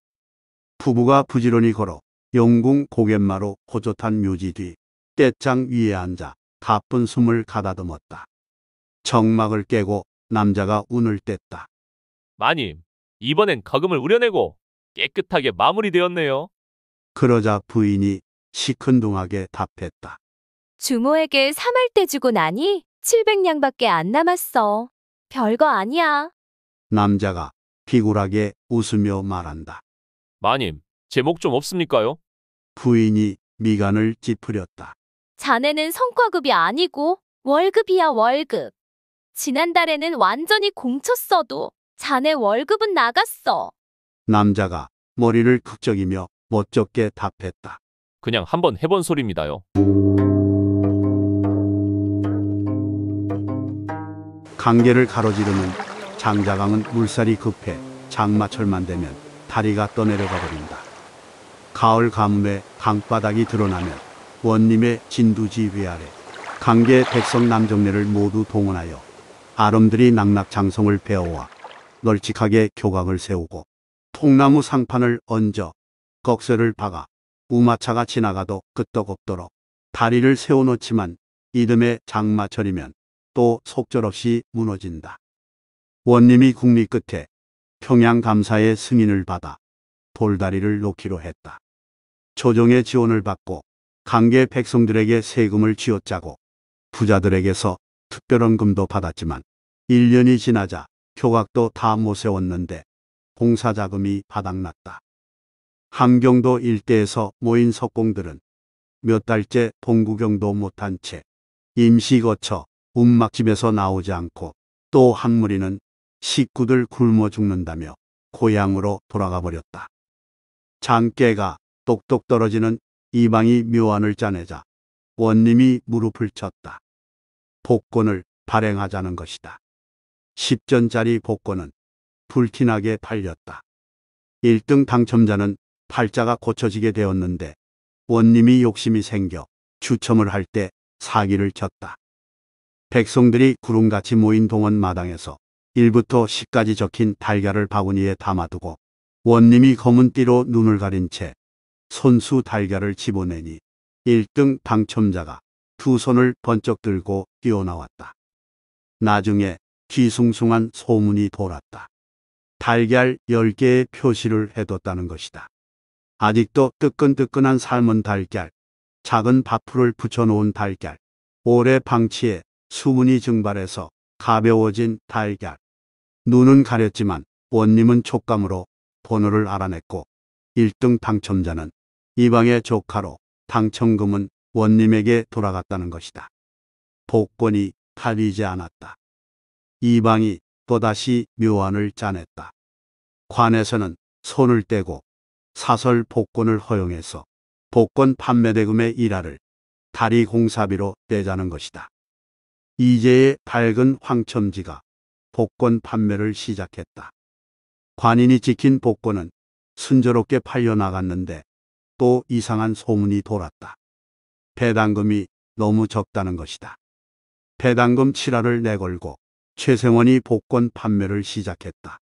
부부가 부지런히 걸어 영궁 고갯마로 호젓한 묘지 뒤 떼짱 위에 앉아 가쁜 숨을 가다듬었다. 정막을 깨고 남자가 운을 뗐다. 마님, 이번엔 거금을 우려내고 깨끗하게 마무리되었네요. 그러자 부인이 시큰둥하게 답했다. 주모에게 3할때 주고 나니 700냥밖에 안 남았어. 별거 아니야. 남자가 비굴하게 웃으며 말한다. 마님, 제목 좀 없습니까요? 부인이 미간을 찌푸렸다. 자네는 성과급이 아니고 월급이야 월급. 지난달에는 완전히 공쳤어도 자네 월급은 나갔어. 남자가 머리를 쿡적이며 멋쩍게 답했다. 그냥 한번 해본 소리입니다요. 관계를 가로지르는 장자강은 물살이 급해 장마철만 되면 다리가 떠내려가 버린다. 가을 가뭄에 강바닥이 드러나면 원님의 진두지 위아래 강계 백성 남정네를 모두 동원하여 아름들이 낙낙장성을 베어와 널찍하게 교각을 세우고 통나무 상판을 얹어 꺽쇠를 박아 우마차가 지나가도 끄떡없도록 다리를 세워놓지만 이듬해 장마철이면 또 속절없이 무너진다. 원님이 국리 끝에 평양 감사의 승인을 받아 돌다리를 놓기로 했다. 조정의 지원을 받고 강계 백성들에게 세금을 쥐어짜고 부자들에게서 특별헌금도 받았지만 1년이 지나자 교각도 다 못 세웠는데 공사자금이 바닥났다. 함경도 일대에서 모인 석공들은 몇 달째 봉구경도 못한 채 임시 거쳐 움막집에서 나오지 않고 또 한 무리는 식구들 굶어 죽는다며 고향으로 돌아가 버렸다. 장깨가 똑똑 떨어지는 이방이 묘안을 짜내자 원님이 무릎을 쳤다. 복권을 발행하자는 것이다. 10전짜리 복권은 불티나게 팔렸다. 1등 당첨자는 팔자가 고쳐지게 되었는데 원님이 욕심이 생겨 추첨을 할 때 사기를 쳤다. 백성들이 구름같이 모인 동원 마당에서 1부터 10까지 적힌 달걀을 바구니에 담아두고 원님이 검은 띠로 눈을 가린 채 손수 달걀을 집어내니 1등 당첨자가 두 손을 번쩍 들고 뛰어나왔다. 나중에 귀숭숭한 소문이 돌았다. 달걀 10개의 표시를 해뒀다는 것이다. 아직도 뜨끈뜨끈한 삶은 달걀, 작은 밥풀을 붙여놓은 달걀, 오래 방치해 수문이 증발해서 가벼워진 달걀, 눈은 가렸지만 원님은 촉감으로 번호를 알아냈고 1등 당첨자는 이방의 조카로 당첨금은 원님에게 돌아갔다는 것이다. 복권이 팔리지 않았다. 이방이 또다시 묘안을 짜냈다. 관에서는 손을 떼고 사설 복권을 허용해서 복권 판매대금의 일화를 다리 공사비로 떼자는 것이다. 이제의 밝은 황첨지가 복권 판매를 시작했다. 관인이 지킨 복권은 순조롭게 팔려나갔는데 또 이상한 소문이 돌았다. 배당금이 너무 적다는 것이다. 배당금 7화를 내걸고 최생원이 복권 판매를 시작했다.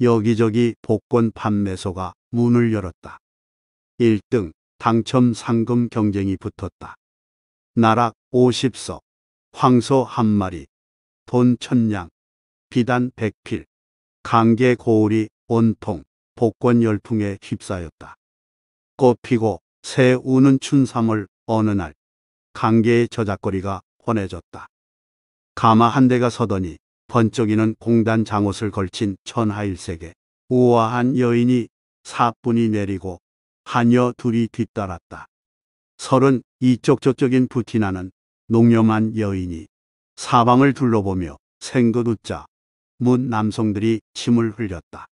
여기저기 복권 판매소가 문을 열었다. 1등 당첨 상금 경쟁이 붙었다. 나락 50석, 황소 한 마리, 돈 천냥, 비단 백필, 강계 고울이 온통 복권 열풍에 휩싸였다. 꽃피고 새 우는 춘삼을 어느 날 강계의 저작거리가 훤해졌다. 가마 한 대가 서더니 번쩍이는 공단 장옷을 걸친 천하일색의 우아한 여인이 사뿐히 내리고 한여 둘이 뒤따랐다. 설은 이쪽저쪽인 부티나는 농염한 여인이 사방을 둘러보며 생긋 웃자 문 남성들이 침을 흘렸다.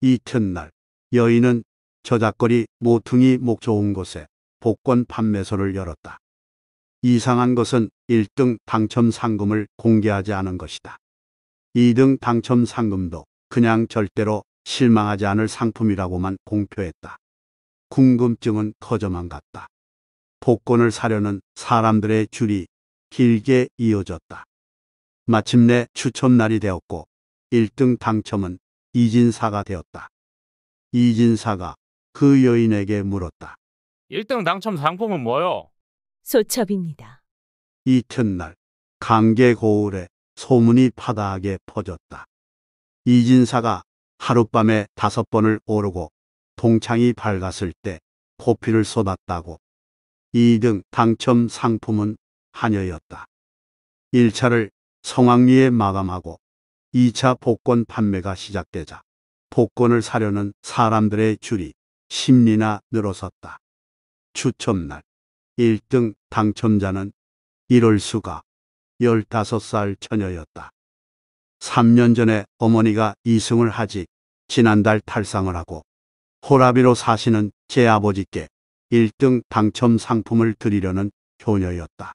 이튿날 여인은 저작거리 모퉁이 목 좋은 곳에 복권 판매소를 열었다. 이상한 것은 1등 당첨 상금을 공개하지 않은 것이다. 2등 당첨 상금도 그냥 절대로 실망하지 않을 상품이라고만 공표했다. 궁금증은 커져만 갔다. 복권을 사려는 사람들의 줄이 길게 이어졌다. 마침내 추첨 날이 되었고 1등 당첨은 이진사가 되었다. 이진사가 그 여인에게 물었다. 1등 당첨 상품은 뭐요? 소첩입니다. 이튿날 강계 고을에 소문이 파다하게 퍼졌다. 이진사가 하룻밤에 다섯 번을 오르고 동창이 밝았을 때 코피를 쏟았다고. 2등 당첨 상품은 하녀였다 1차를 성황리에 마감하고 2차 복권 판매가 시작되자 복권을 사려는 사람들의 줄이 10리나 늘어섰다. 추첨날 1등 당첨자는 1월수가 15살 처녀였다. 3년 전에 어머니가 이승을 하지 지난달 탈상을 하고 호라비로 사시는 제 아버지께 1등 당첨 상품을 드리려는 효녀였다.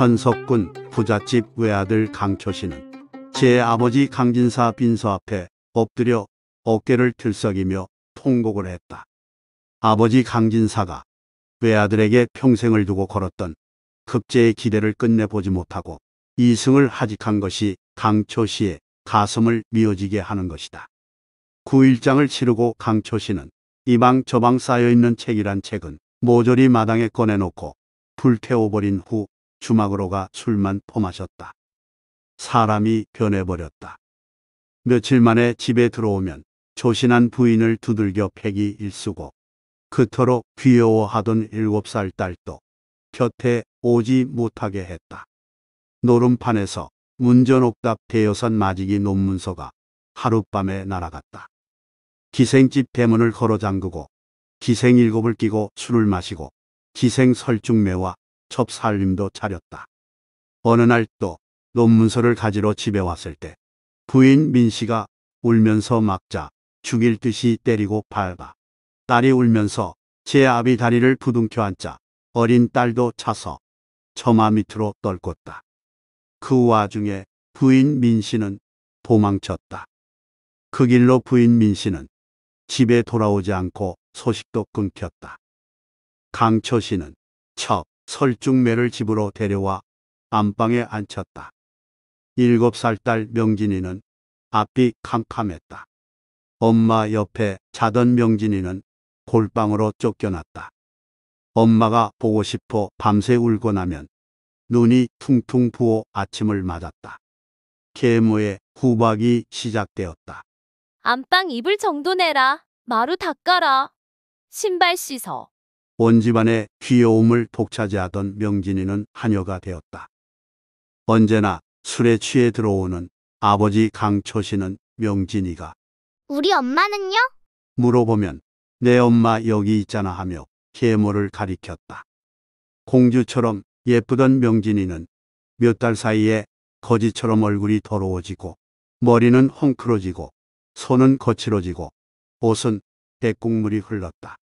천석군 부잣집 외아들 강초씨는 제 아버지 강진사 빈소 앞에 엎드려 어깨를 들썩이며 통곡을 했다. 아버지 강진사가 외아들에게 평생을 두고 걸었던 급제의 기대를 끝내보지 못하고 이승을 하직한 것이 강초씨의 가슴을 미어지게 하는 것이다. 구일장을 치르고 강초씨는 이방 저방 쌓여있는 책이란 책은 모조리 마당에 꺼내놓고 불태워버린 후 주막으로가 술만 퍼마셨다. 사람이 변해버렸다. 며칠 만에 집에 들어오면 조신한 부인을 두들겨 패기 일쑤고 그토록 귀여워하던 일곱 살 딸도 곁에 오지 못하게 했다. 노름판에서 문전옥답 대여선 마지기 논문서가 하룻밤에 날아갔다. 기생집 대문을 걸어 잠그고 기생 일곱을 끼고 술을 마시고 기생 설중매와 첩살림도 차렸다. 어느 날 또 논문서를 가지러 집에 왔을 때 부인 민 씨가 울면서 막자 죽일 듯이 때리고 밟아 딸이 울면서 제 아비 다리를 부둥켜 앉자 어린 딸도 차서 처마 밑으로 떨궜다. 그 와중에 부인 민 씨는 도망쳤다. 그 길로 부인 민 씨는 집에 돌아오지 않고 소식도 끊겼다. 강초 씨는 첩, 설중매를 집으로 데려와 안방에 앉혔다. 일곱 살 딸 명진이는 앞이 캄캄했다. 엄마 옆에 자던 명진이는 골방으로 쫓겨났다. 엄마가 보고 싶어 밤새 울고 나면 눈이 퉁퉁 부어 아침을 맞았다. 계모의 후박이 시작되었다. 안방 이불 정도 내라. 마루 닦아라. 신발 씻어. 온 집안의 귀여움을 독차지하던 명진이는 하녀가 되었다. 언제나 술에 취해 들어오는 아버지 강초씨는 명진이가 우리 엄마는요? 물어보면 내 엄마 여기 있잖아 하며 계모를 가리켰다. 공주처럼 예쁘던 명진이는 몇 달 사이에 거지처럼 얼굴이 더러워지고 머리는 헝클어지고 손은 거칠어지고 옷은 대국물이 흘렀다.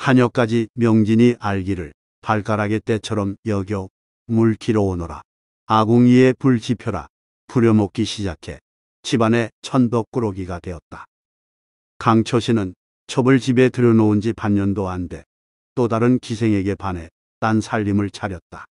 한여까지 명진이 알기를 발가락의 때처럼 여겨 물기로 오너라. 아궁이에 불 지펴라. 부려먹기 시작해 집안에 천덕꾸러기가 되었다. 강초씨는 첩을 집에 들여놓은 지 반년도 안 돼 또 다른 기생에게 반해 딴 살림을 차렸다.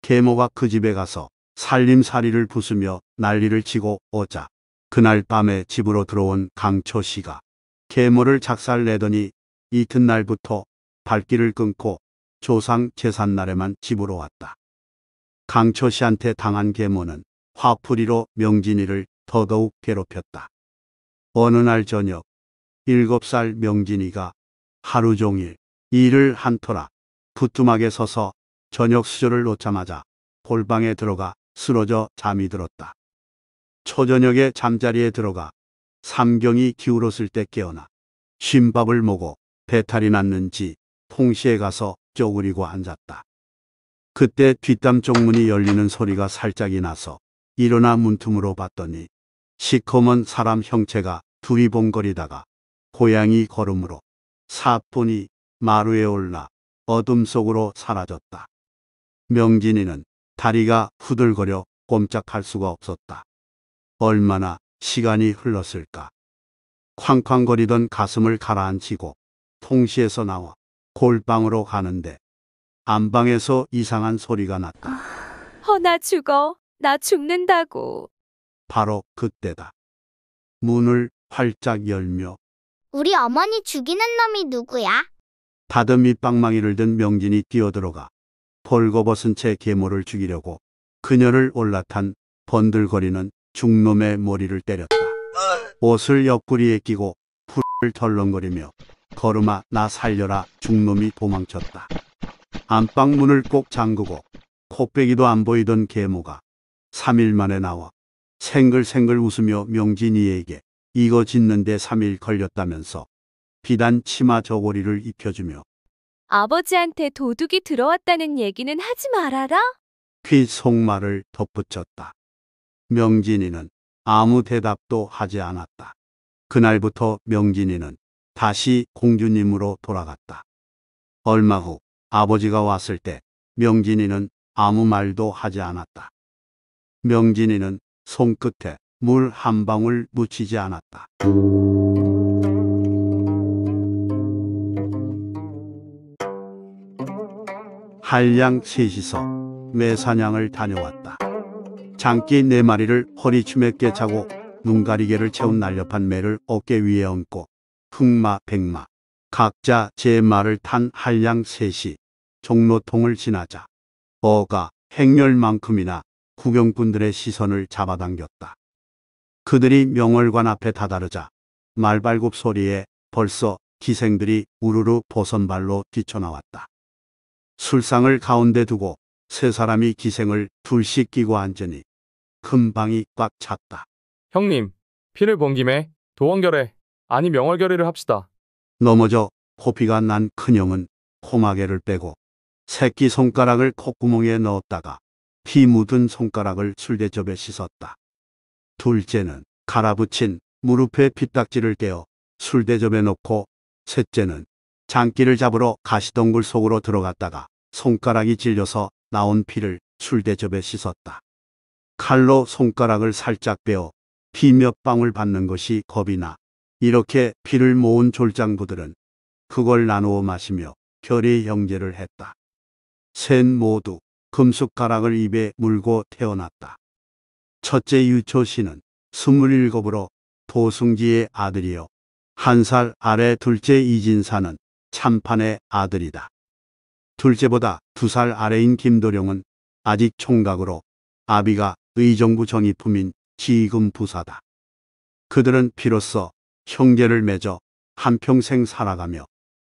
계모가 그 집에 가서 살림살이를 부수며 난리를 치고 오자 그날 밤에 집으로 들어온 강초씨가 계모를 작살내더니 이튿날부터 발길을 끊고 조상 재산날에만 집으로 왔다. 강초 씨한테 당한 계모는 화풀이로 명진이를 더더욱 괴롭혔다. 어느 날 저녁 7살 명진이가 하루 종일 일을 한터라 부뚜막에 서서 저녁 수저를 놓자마자 골방에 들어가 쓰러져 잠이 들었다. 초저녁에 잠자리에 들어가 삼경이 기울었을 때 깨어나 쉰밥을 먹어 배탈이 났는지 통시에 가서 쪼그리고 앉았다. 그때 뒷담 쪽문이 열리는 소리가 살짝이 나서 일어나 문틈으로 봤더니 시커먼 사람 형체가 두리번거리다가 고양이 걸음으로 사뿐히 마루에 올라 어둠 속으로 사라졌다. 명진이는 다리가 후들거려 꼼짝할 수가 없었다. 얼마나 시간이 흘렀을까. 쾅쾅거리던 가슴을 가라앉히고 통시에서 나와 골방으로 가는데 안방에서 이상한 소리가 났다. 어, 나 죽어. 나 죽는다고. 바로 그때다. 문을 활짝 열며 우리 어머니 죽이는 놈이 누구야? 다듬이 빵망이를 든 명진이 뛰어들어가 벌거벗은 채 계모를 죽이려고 그녀를 올라탄 번들거리는 중놈의 머리를 때렸다. 옷을 옆구리에 끼고 풀을 덜렁거리며 걸음아 나 살려라 중놈이 도망쳤다. 안방문을 꼭 잠그고 코빼기도 안 보이던 계모가 3일 만에 나와 생글생글 웃으며 명진이에게 이거 짓는데 3일 걸렸다면서 비단 치마 저고리를 입혀주며 아버지한테 도둑이 들어왔다는 얘기는 하지 말아라. 귀 속말을 덧붙였다. 명진이는 아무 대답도 하지 않았다. 그날부터 명진이는 다시 공주님으로 돌아갔다. 얼마 후 아버지가 왔을 때 명진이는 아무 말도 하지 않았다. 명진이는 손끝에 물 한 방울 묻히지 않았다. 한량 셋이서 매사냥을 다녀왔다. 장기 네 마리를 허리춤에 꿰차고 눈가리개를 채운 날렵한 매를 어깨 위에 얹고 흑마 백마 각자 제 말을 탄 한량 셋이 종로통을 지나자 어가 행렬만큼이나 구경꾼들의 시선을 잡아당겼다. 그들이 명월관 앞에 다다르자 말발굽 소리에 벌써 기생들이 우르르 보선발로 뛰쳐나왔다. 술상을 가운데 두고 세 사람이 기생을 둘씩 끼고 앉으니 금방이 꽉 찼다. 형님, 피를 본 김에 도원결에 아니 명월 결의를 합시다. 넘어져 코피가 난 큰형은 코마개를 빼고 새끼 손가락을 콧구멍에 넣었다가 피 묻은 손가락을 술대접에 씻었다. 둘째는 갈아붙인 무릎에 핏딱지를 떼어 술대접에 놓고 셋째는 장기를 잡으러 가시덩굴 속으로 들어갔다가 손가락이 질려서 나온 피를 술대접에 씻었다. 칼로 손가락을 살짝 빼어 피 몇 방울 받는 것이 겁이 나 이렇게 피를 모은 졸장부들은 그걸 나누어 마시며 결의 형제를 했다. 셋 모두 금속 가락을 입에 물고 태어났다. 첫째 유초 씨는 2 7으로 도승지의 아들이요. 한 살 아래 둘째 이진사는 참판의 아들이다. 둘째보다 두 살 아래인 김도령은 아직 총각으로 아비가 의정부 정의품인 지금 부사다. 그들은 비로소 형제를 맺어 한평생 살아가며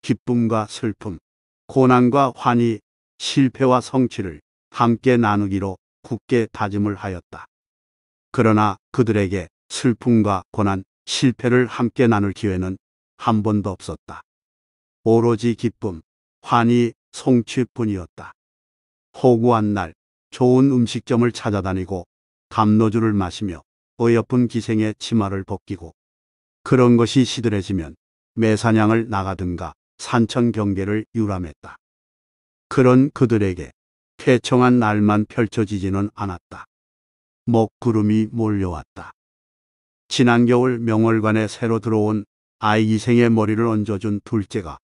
기쁨과 슬픔, 고난과 환희, 실패와 성취를 함께 나누기로 굳게 다짐을 하였다. 그러나 그들에게 슬픔과 고난, 실패를 함께 나눌 기회는 한 번도 없었다. 오로지 기쁨, 환희, 성취뿐이었다호구한날 좋은 음식점을 찾아다니고 감로주를 마시며 어여쁜 기생의 치마를 벗기고 그런 것이 시들해지면 매사냥을 나가든가 산천 경계를 유람했다. 그런 그들에게 쾌청한 날만 펼쳐지지는 않았다. 먹구름이 몰려왔다. 지난 겨울 명월관에 새로 들어온 아이 기생의 머리를 얹어준 둘째가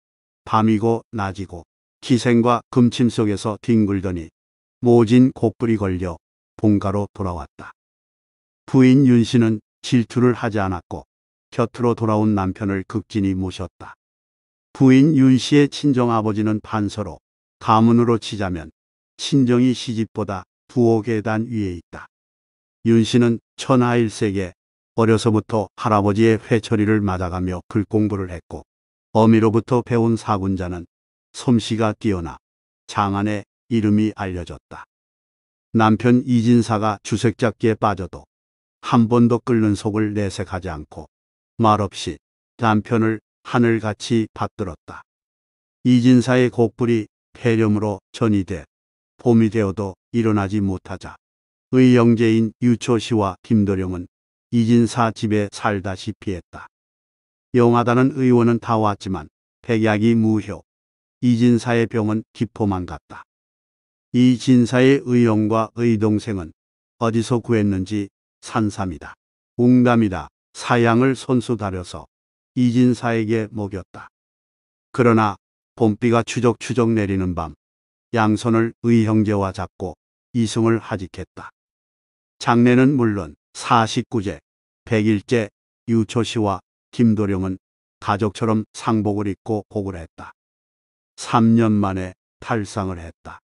밤이고 낮이고 기생과 금침 속에서 뒹굴더니 모진 곡불이 걸려 본가로 돌아왔다. 부인 윤 씨는 질투를 하지 않았고 곁으로 돌아온 남편을 극진히 모셨다. 부인 윤 씨의 친정아버지는 반서로 가문으로 치자면 친정이 시집보다 부호 계단 위에 있다. 윤 씨는 천하일색에 어려서부터 할아버지의 회처리를 맞아가며 글공부를 했고 어미로부터 배운 사군자는 솜씨가 뛰어나 장안의 이름이 알려졌다. 남편 이진사가 주색잡기에 빠져도 한 번도 끓는 속을 내색하지 않고 말없이 남편을 하늘같이 받들었다. 이진사의 곡불이 폐렴으로 전이돼 봄이 되어도 일어나지 못하자 의 영제인 유초씨와 김도령은 이진사 집에 살다시피 했다. 영하다는 의원은 다 왔지만 백약이 무효. 이진사의 병은 기포만 갔다. 이진사의 의형과 의동생은 어디서 구했는지 산삼이다. 웅담이다. 사양을 손수 다려서 이진사에게 먹였다. 그러나 봄비가 추적추적 내리는 밤 양손을 의형제와 잡고 이승을 하직했다. 장례는 물론 49제, 100일째 유초 시와 김도령은 가족처럼 상복을 입고 복을 했다. 3년 만에 탈상을 했다.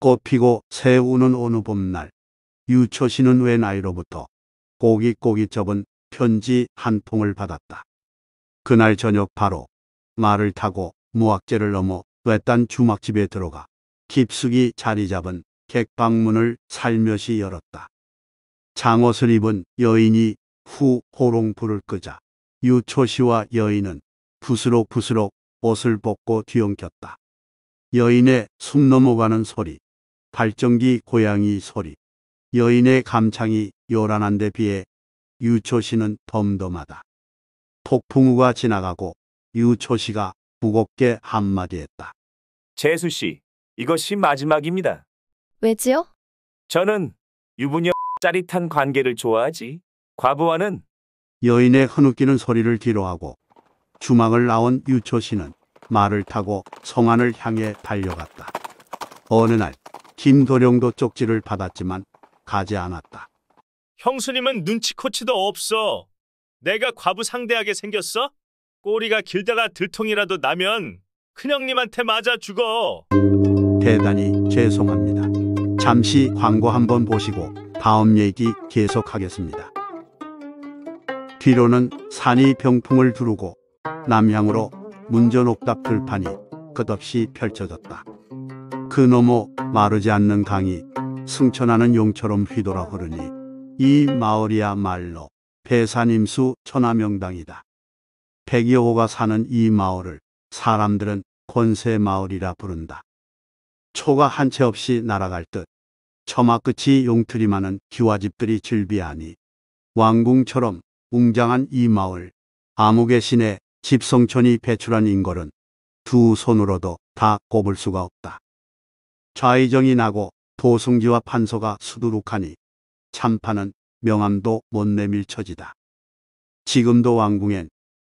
꽃 피고 새 우는 어느 봄날 유초 시는웬나이로부터 고깃고깃 접은 편지 한 통을 받았다. 그날 저녁 바로 말을 타고 무악재를 넘어 외딴 주막집에 들어가 깊숙이 자리 잡은 객방문을 살며시 열었다. 장옷을 입은 여인이 후 호롱불을 끄자 유초 씨와 여인은 부스럭부스럭 옷을 벗고 뒤엉켰다. 여인의 숨 넘어가는 소리, 발전기 고양이 소리, 여인의 감창이 요란한 데 비해 유초씨는 덤덤하다. 폭풍우가 지나가고 유초씨가 무겁게 한마디 했다. 재수 씨, 이것이 마지막입니다. 왜지요? 저는 유부녀 짜릿한 관계를 좋아하지. 과부와는 여인의 흐느끼는 소리를 뒤로하고 주막을 나온 유초 씨는 말을 타고 성안을 향해 달려갔다. 어느 날 김도령도 쪽지를 받았지만 가지 않았다. 형수님은 눈치코치도 없어. 내가 과부 상대하게 생겼어? 꼬리가 길다가 들통이라도 나면 큰형님한테 맞아 죽어. 대단히 죄송합니다. 잠시 광고 한번 보시고 다음 얘기 계속하겠습니다. 뒤로는 산이 병풍을 두르고 남향으로 문전옥답 들판이 끝없이 펼쳐졌다. 그 너머 마르지 않는 강이 승천하는 용처럼 휘돌아 흐르니 이 마을이야말로 배산임수 천하명당이다. 백여호가 사는 이 마을을 사람들은 권세 마을이라 부른다. 초가 한 채 없이 날아갈 듯 처마 끝이 용틀이 많은 기와집들이 즐비하니 왕궁처럼 웅장한 이 마을 암흑의 신의 집성촌이 배출한 인걸은 두 손으로도 다 꼽을 수가 없다. 좌의정이 나고 도승지와 판서가 수두룩하니 참파는 명함도 못 내밀 처지다. 지금도 왕궁엔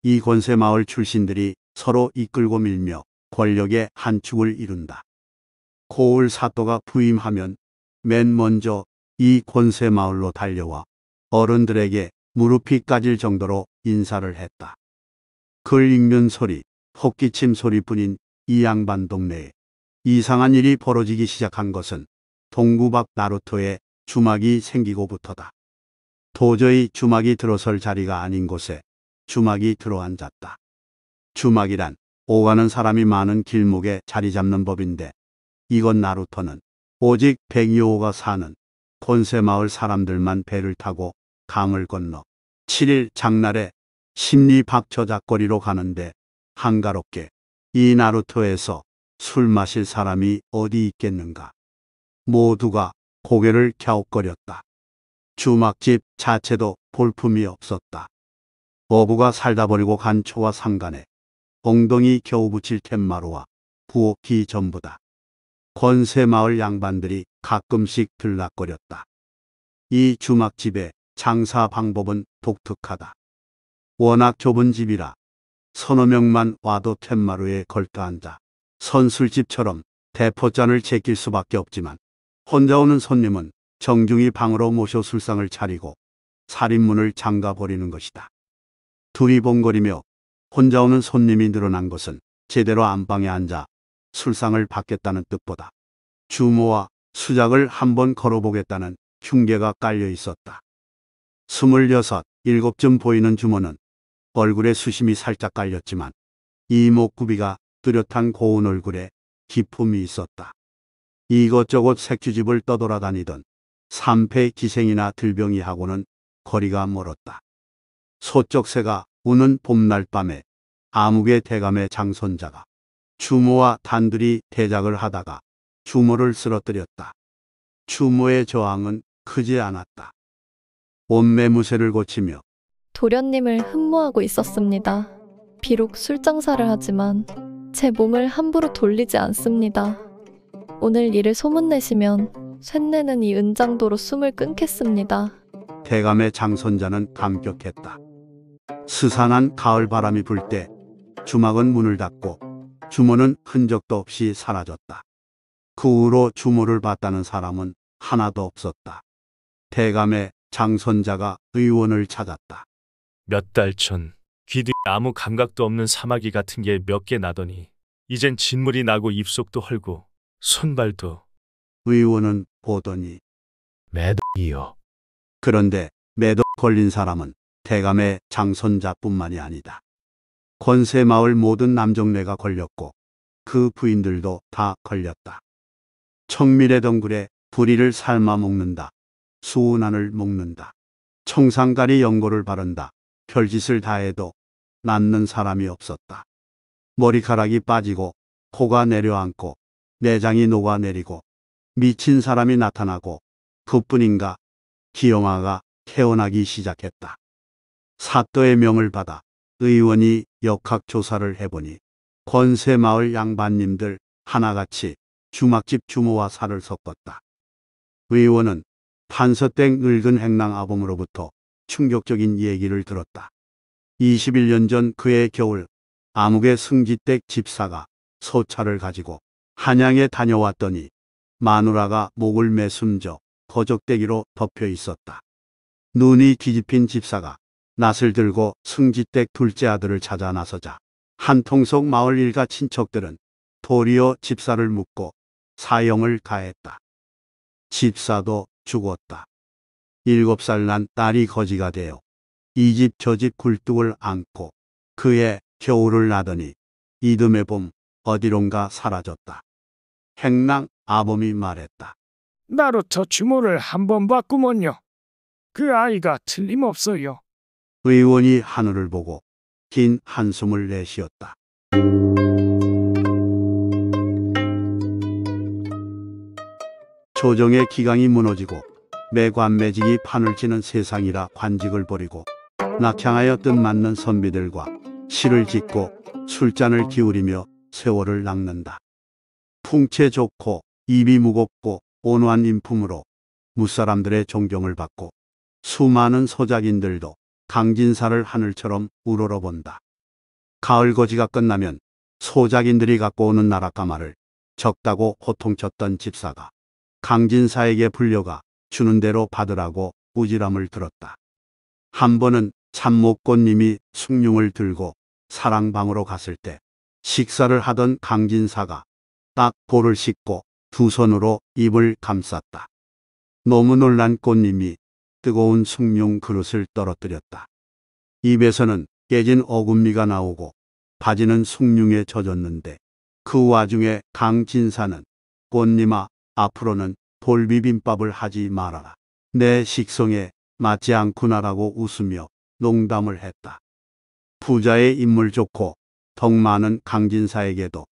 이 권세 마을 출신들이 서로 이끌고 밀며 권력의 한 축을 이룬다. 고을 사또가 부임하면 맨 먼저 이 권세 마을로 달려와 어른들에게 무릎이 까질 정도로 인사를 했다. 글 읽는 소리, 헛기침 소리뿐인 이 양반 동네에 이상한 일이 벌어지기 시작한 것은 동구 박 나루토의 주막이 생기고부터다. 도저히 주막이 들어설 자리가 아닌 곳에 주막이 들어앉았다. 주막이란 오가는 사람이 많은 길목에 자리 잡는 법인데 이건 나루터는 오직 1 0호가 사는 곤세마을 사람들만 배를 타고 강을 건너 7일 장날에 심리박처작거리로 가는데 한가롭게 이 나루터에서 술 마실 사람이 어디 있겠는가. 모두가 고개를 갸웃거렸다. 주막집 자체도 볼품이 없었다. 어부가 살다 버리고 간 초와 상간에 엉덩이 겨우 붙일 캔마루와 부엌이 전부다. 권세 마을 양반들이 가끔씩 들락거렸다. 이 주막집의 장사 방법은 독특하다. 워낙 좁은 집이라 서너 명만 와도 툇마루에 걸터앉아 선술집처럼 대포잔을 제낄 수밖에 없지만 혼자 오는 손님은 정중히 방으로 모셔 술상을 차리고 살인문을 잠가버리는 것이다. 두리번거리며 혼자 오는 손님이 늘어난 것은 제대로 안방에 앉아 술상을 받겠다는 뜻보다 주모와 수작을 한번 걸어보겠다는 흉계가 깔려 있었다. 스물여섯, 일곱쯤 보이는 주모는 얼굴에 수심이 살짝 깔렸지만 이목구비가 뚜렷한 고운 얼굴에 기품이 있었다. 이것저것 색주집을 떠돌아다니던 삼패 기생이나 들병이하고는 거리가 멀었다. 소쩍새가 우는 봄날 밤에 암흑의 대감의 장손자가 주모와 단둘이 대작을 하다가 주모를 쓰러뜨렸다. 주모의 저항은 크지 않았다. 온매무새를 고치며 도련님을 흠모하고 있었습니다. 비록 술장사를 하지만 제 몸을 함부로 돌리지 않습니다. 오늘 일을 소문내시면 쇳내는 이 은장도로 숨을 끊겠습니다. 대감의 장손자는 감격했다. 스산한 가을 바람이 불 때 주막은 문을 닫고 주모는 흔적도 없이 사라졌다. 그 후로 주모를 봤다는 사람은 하나도 없었다. 대감의 장손자가 의원을 찾았다. 몇 달 전 귀뒤 아무 감각도 없는 사마귀 같은 게 몇 개 나더니 이젠 진물이 나고 입속도 헐고 손발도 의원은 보더니 매덕이요. 그런데 매덕 걸린 사람은 대감의 장손자뿐만이 아니다. 권세마을 모든 남정네가 걸렸고 그 부인들도 다 걸렸다. 청밀의 덩굴에 부리를 삶아 먹는다. 수은안을 먹는다. 청상가리 연고를 바른다. 별짓을 다해도 낫는 사람이 없었다. 머리카락이 빠지고 코가 내려앉고 내장이 녹아내리고 미친 사람이 나타나고 그뿐인가 기영아가 태어나기 시작했다. 사또의 명을 받아 의원이 역학조사를 해보니 권세마을 양반님들 하나같이 주막집 주모와 살을 섞었다. 의원은 판서땡 늙은 행랑 아범으로부터 충격적인 얘기를 들었다. 21년 전 그해 겨울 암흑의 승지댁 집사가 소차를 가지고 한양에 다녀왔더니 마누라가 목을 매숨져 거적대기로 덮여 있었다. 눈이 뒤집힌 집사가 낯을 들고 승지댁 둘째 아들을 찾아 나서자 한통속 마을 일가 친척들은 도리어 집사를 묻고 사형을 가했다. 집사도 죽었다. 일곱 살 난 딸이 거지가 되어 이 집 저 집 굴뚝을 안고 그해 겨울을 나더니 이듬해 봄 어디론가 사라졌다. 행랑 아범이 말했다. 나루터 주모를 한 번 봤구먼요. 그 아이가 틀림없어요. 의원이 하늘을 보고 긴 한숨을 내쉬었다. 조정의 기강이 무너지고 매관매직이 판을 치는 세상이라 관직을 버리고 낙향하여 뜻맞는 선비들과 시를 짓고 술잔을 기울이며 세월을 낚는다. 풍채 좋고 입이 무겁고 온화한 인품으로 무사람들의 존경을 받고 수많은 소작인들도 강진사를 하늘처럼 우러러본다. 가을 거지가 끝나면 소작인들이 갖고 오는 나락가마를 적다고 호통쳤던 집사가 강진사에게 불려가 주는 대로 받으라고 꾸지람을 들었다. 한 번은 참모꽃님이 숭늉을 들고 사랑방으로 갔을 때 식사를 하던 강진사가 딱 볼을 씻고 두 손으로 입을 감쌌다. 너무 놀란 꽃님이 뜨거운 숭늉 그릇을 떨어뜨렸다. 입에서는 깨진 어금니가 나오고 바지는 숭늉에 젖었는데 그 와중에 강진사는 꽃님아 앞으로는 돌비빔밥을 하지 말아라. 내 식성에 맞지 않구나라고 웃으며 농담을 했다. 부자의 인물 좋고 덕 많은 강진사에게도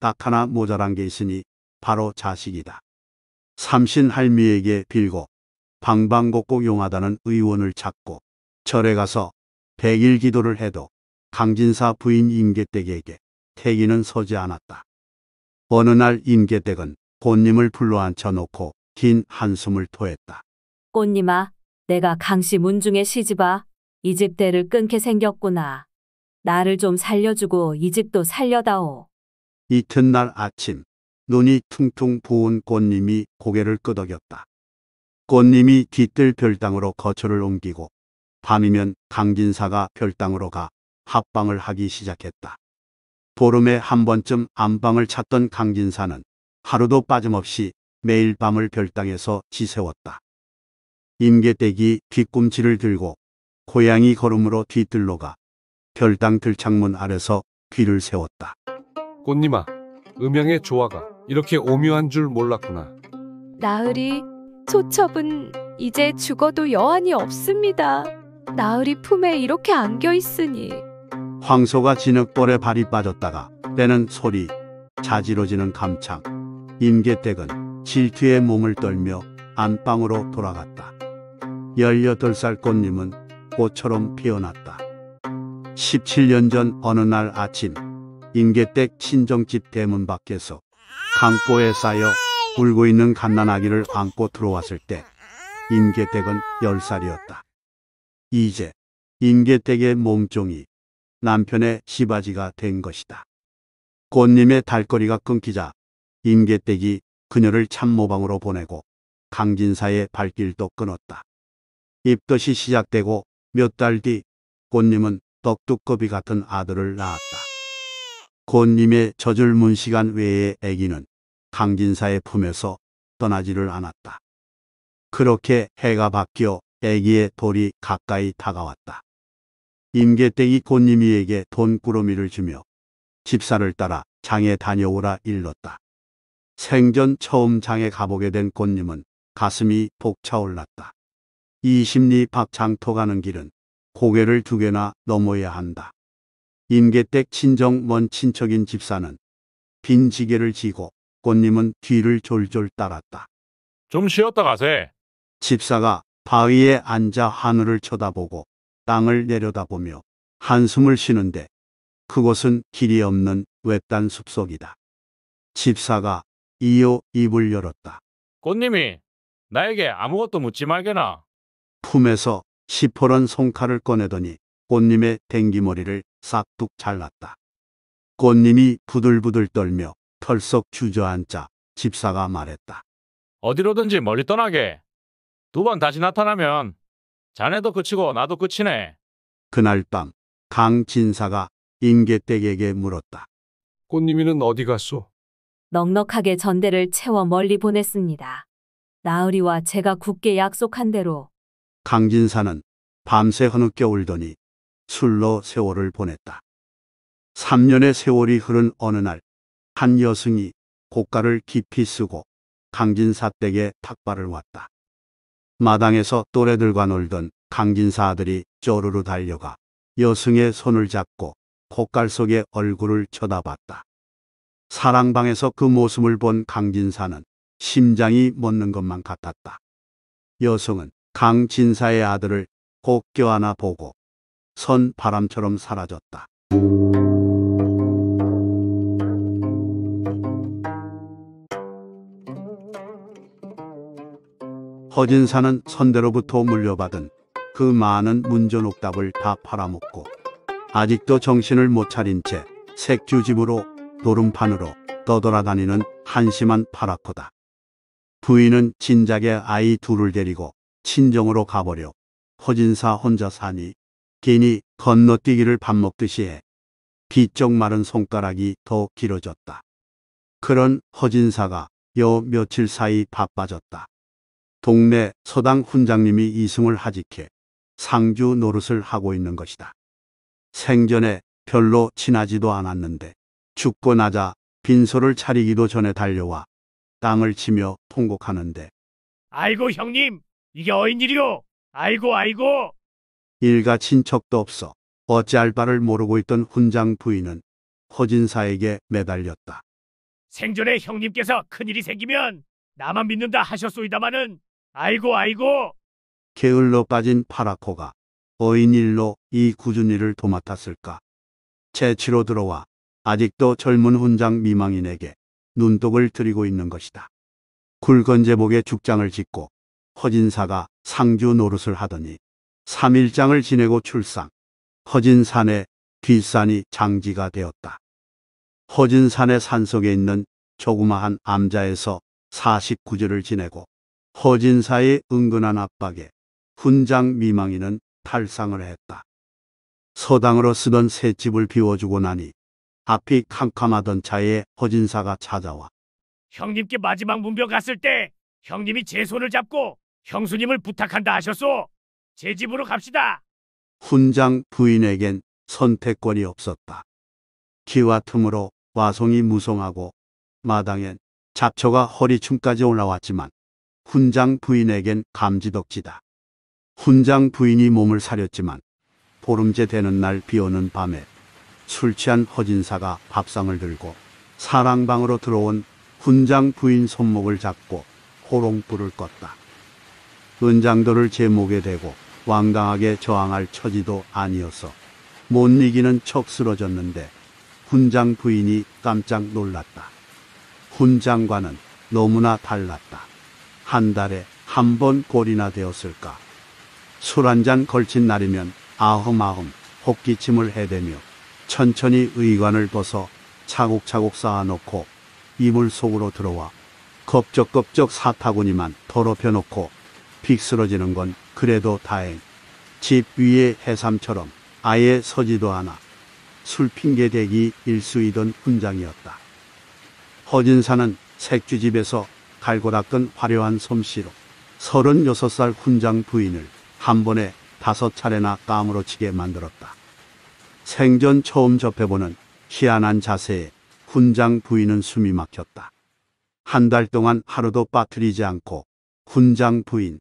딱 하나 모자란 게 있으니 바로 자식이다. 삼신 할미에게 빌고 방방곡곡 용하다는 의원을 찾고 절에 가서 백일 기도를 해도 강진사 부인 임계댁에게 태기는 서지 않았다. 어느 날 임계댁은 꽃님을 불러 앉혀놓고 긴 한숨을 토했다. 꽃님아, 내가 강씨 문중에 시집아, 이 집대를 끊게 생겼구나. 나를 좀 살려주고 이 집도 살려다오. 이튿날 아침 눈이 퉁퉁 부은 꽃님이 고개를 끄덕였다. 꽃님이 뒤뜰 별당으로 거처를 옮기고 밤이면 강진사가 별당으로 가 합방을 하기 시작했다. 보름에 한 번쯤 안방을 찾던 강진사는 하루도 빠짐없이 매일 밤을 별당에서 지새웠다. 임계댁이 뒤꿈치를 들고 고양이 걸음으로 뒤뜰로 가 별당 들창문 아래서 귀를 세웠다. 꽃님아, 음향의 조화가 이렇게 오묘한 줄 몰랐구나. 나으리, 소첩은 이제 죽어도 여한이 없습니다. 나으리 품에 이렇게 안겨 있으니 황소가 진흙벌에 발이 빠졌다가 때는 소리, 자지러지는 감창, 임계댁은 질투에 몸을 떨며 안방으로 돌아갔다. 18살 꽃님은 꽃처럼 피어났다. 17년 전 어느 날 아침 인계댁 친정집 대문 밖에서 강보에 쌓여 울고 있는 갓난아기를 안고 들어왔을 때 인계댁은 10살이었다. 이제 인계댁의 몸종이 남편의 시바지가 된 것이다. 꽃님의 달거리가 끊기자 인계댁이 그녀를 참모방으로 보내고 강진사의 발길도 끊었다. 입덧이 시작되고 몇 달 뒤 꽃님은 떡두꺼비 같은 아들을 낳았다. 곤님의 젖을 문 시간 외에 아기는 강진사의 품에서 떠나지를 않았다. 그렇게 해가 바뀌어 아기의 돌이 가까이 다가왔다. 임계땡이 곤님이에게 돈꾸러미를 주며 집사를 따라 장에 다녀오라 일렀다. 생전 처음 장에 가보게 된 곤님은 가슴이 복차올랐다이 심리 박장토 가는 길은 고개를 두 개나 넘어야 한다. 임계댁 친정 먼 친척인 집사는 빈 지게를 지고 꽃님은 뒤를 졸졸 따랐다. 좀 쉬었다 가세. 집사가 바위에 앉아 하늘을 쳐다보고 땅을 내려다보며 한숨을 쉬는데 그곳은 길이 없는 외딴 숲속이다. 집사가 이어 입을 열었다. 꽃님이 나에게 아무것도 묻지 말게나. 품에서 시퍼런 송칼을 꺼내더니 꽃님의 댕기머리를 싹둑 잘랐다. 꽃님이 부들부들 떨며 털썩 주저앉자 집사가 말했다. 어디로든지 멀리 떠나게. 두 번 다시 나타나면 자네도 그치고 나도 그치네 그날 밤 강진사가 임계댁에게 물었다. 꽃님이는 어디 갔소? 넉넉하게 전대를 채워 멀리 보냈습니다. 나으리와 제가 굳게 약속한 대로 강진사는 밤새 흐느껴 울더니 술로 세월을 보냈다. 3년의 세월이 흐른 어느 날 한 여승이 고가를 깊이 쓰고 강진사 댁에 탁발을 왔다. 마당에서 또래들과 놀던 강진사 아들이 쪼르르 달려가 여승의 손을 잡고 콧갈 속에 얼굴을 쳐다봤다. 사랑방에서 그 모습을 본 강진사는 심장이 멎는 것만 같았다. 여성은 강진사의 아들을 꼭 껴안아 보고 선 바람처럼 사라졌다. 허진사는 선대로부터 물려받은 그 많은 문전옥답을 다 팔아먹고 아직도 정신을 못 차린 채 색주집으로 노름판으로 떠돌아다니는 한심한 파라코다. 부인은 진작에 아이 둘을 데리고 친정으로 가보려. 허진사 혼자 사니 괜히 건너뛰기를 밥 먹듯이 해. 비쩍 마른 손가락이 더 길어졌다. 그런 허진사가 여 며칠 사이 바빠졌다. 동네 서당 훈장님이 이승을 하직해 상주 노릇을 하고 있는 것이다. 생전에 별로 친하지도 않았는데 죽고 나자 빈소를 차리기도 전에 달려와 땅을 치며 통곡하는데 아이고 형님 이게 어인일이오! 아이고 아이고! 일가 친척도 없어 어찌할 바를 모르고 있던 훈장 부인은 허진사에게 매달렸다. 생전에 형님께서 큰일이 생기면 나만 믿는다 하셨소이다마는 아이고 아이고! 게을러 빠진 파라코가 어인일로 이 구준이를 도맡았을까. 채취로 들어와 아직도 젊은 훈장 미망인에게 눈독을 들이고 있는 것이다. 굵은 제복에 죽장을 짓고 허진사가 상주 노릇을 하더니 3일장을 지내고 출상 허진산의 뒷산이 장지가 되었다. 허진산의 산속에 있는 조그마한 암자에서 49주를 지내고 허진사의 은근한 압박에 훈장 미망이는 탈상을 했다. 서당으로 쓰던 새집을 비워주고 나니 앞이 캄캄하던 차에 허진사가 찾아와 형님께 마지막 문벽 갔을 때 형님이 제 손을 잡고 형수님을 부탁한다 하셨소. 제 집으로 갑시다. 훈장 부인에겐 선택권이 없었다. 기와 틈으로 와송이 무송하고 마당엔 잡초가 허리춤까지 올라왔지만 훈장 부인에겐 감지덕지다. 훈장 부인이 몸을 사렸지만 보름째 되는 날 비오는 밤에 술 취한 허진사가 밥상을 들고 사랑방으로 들어온 훈장 부인 손목을 잡고 호롱불을 껐다. 은장도를 제목에 대고 왕당하게 저항할 처지도 아니어서 못 이기는 척 쓰러졌는데 훈장 부인이 깜짝 놀랐다. 훈장과는 너무나 달랐다. 한 달에 한 번 골이나 되었을까. 술 한 잔 걸친 날이면 아험아험 헛기침을 해대며 천천히 의관을 벗어 차곡차곡 쌓아놓고 이불 속으로 들어와 겁적겁적 사타구니만 더럽혀놓고 픽 쓰러지는 건 그래도 다행. 집 위에 해삼처럼 아예 서지도 않아. 술 핑계 대기 일수이던 훈장이었다. 허진사는 색주집에서 갈고 닦은 화려한 솜씨로 36살 훈장 부인을 한 번에 다섯 차례나 까무러치게 만들었다. 생전 처음 접해보는 희한한 자세에 훈장 부인은 숨이 막혔다. 한 달 동안 하루도 빠뜨리지 않고 훈장 부인,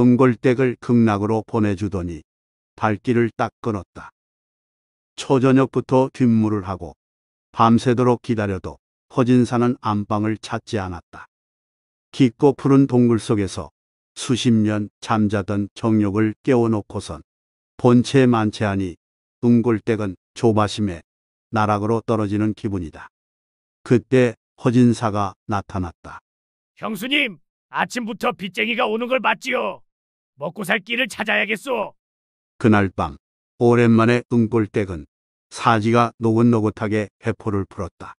음골댁을 극락으로 보내주더니 발길을 딱 끊었다. 초저녁부터 뒷물을 하고 밤새도록 기다려도 허진사는 안방을 찾지 않았다. 깊고 푸른 동굴 속에서 수십 년 잠자던 정욕을 깨워놓고선 본체 만체하니 음골댁은 조바심에 나락으로 떨어지는 기분이다. 그때 허진사가 나타났다. 형수님, 아침부터 빚쟁이가 오는 걸 맞지요? 먹고 살 길을 찾아야겠소. 그날 밤 오랜만에 응골댁은 사지가 노긋노긋하게 해포를 풀었다.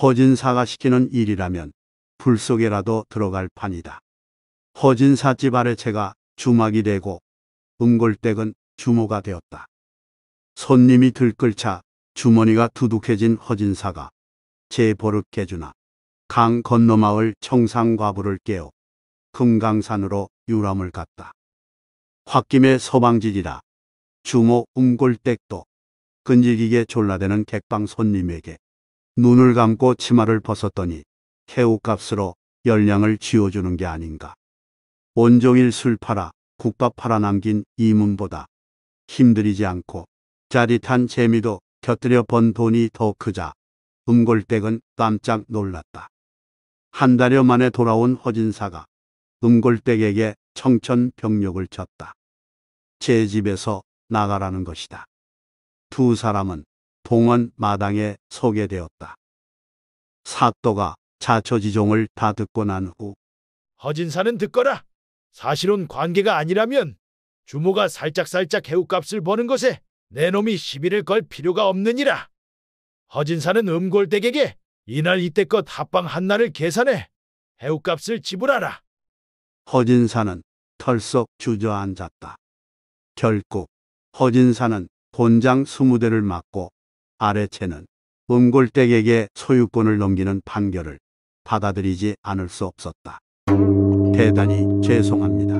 허진사가 시키는 일이라면 불 속에라도 들어갈 판이다. 허진사 집 아래채가 주막이 되고 응골댁은 주모가 되었다. 손님이 들끓자 주머니가 두둑해진 허진사가 제 버릇 개주나 강 건너 마을 청상과부를 깨어 금강산으로 유람을 갔다. 홧김에 서방지지라 주모 웅골댁도 끈질기게 졸라대는 객방 손님에게 눈을 감고 치마를 벗었더니 태우값으로 열량을 쥐어주는 게 아닌가. 온종일 술 팔아 국밥 팔아 남긴 이문보다 힘들이지 않고 짜릿한 재미도 곁들여 번 돈이 더 크자 음골댁은 깜짝 놀랐다. 한 달여 만에 돌아온 허진사가 음골댁에게 청천벽력을 쳤다. 제 집에서 나가라는 것이다. 두 사람은 동원 마당에 서게 되었다. 사또가 자처지종을 다 듣고 난후 허진사는 듣거라. 사실은 관계가 아니라면 주모가 살짝살짝 해우값을 버는 것에 내 놈이 시비를 걸 필요가 없느니라. 허진사는 음골댁에게 이날 이때껏 합방 한날을 계산해 해우값을 지불하라. 허진사는 털썩 주저앉았다. 결국 허진사는 본장 20대를 맞고 아래체는 음골댁에게 소유권을 넘기는 판결을 받아들이지 않을 수 없었다. 대단히 죄송합니다.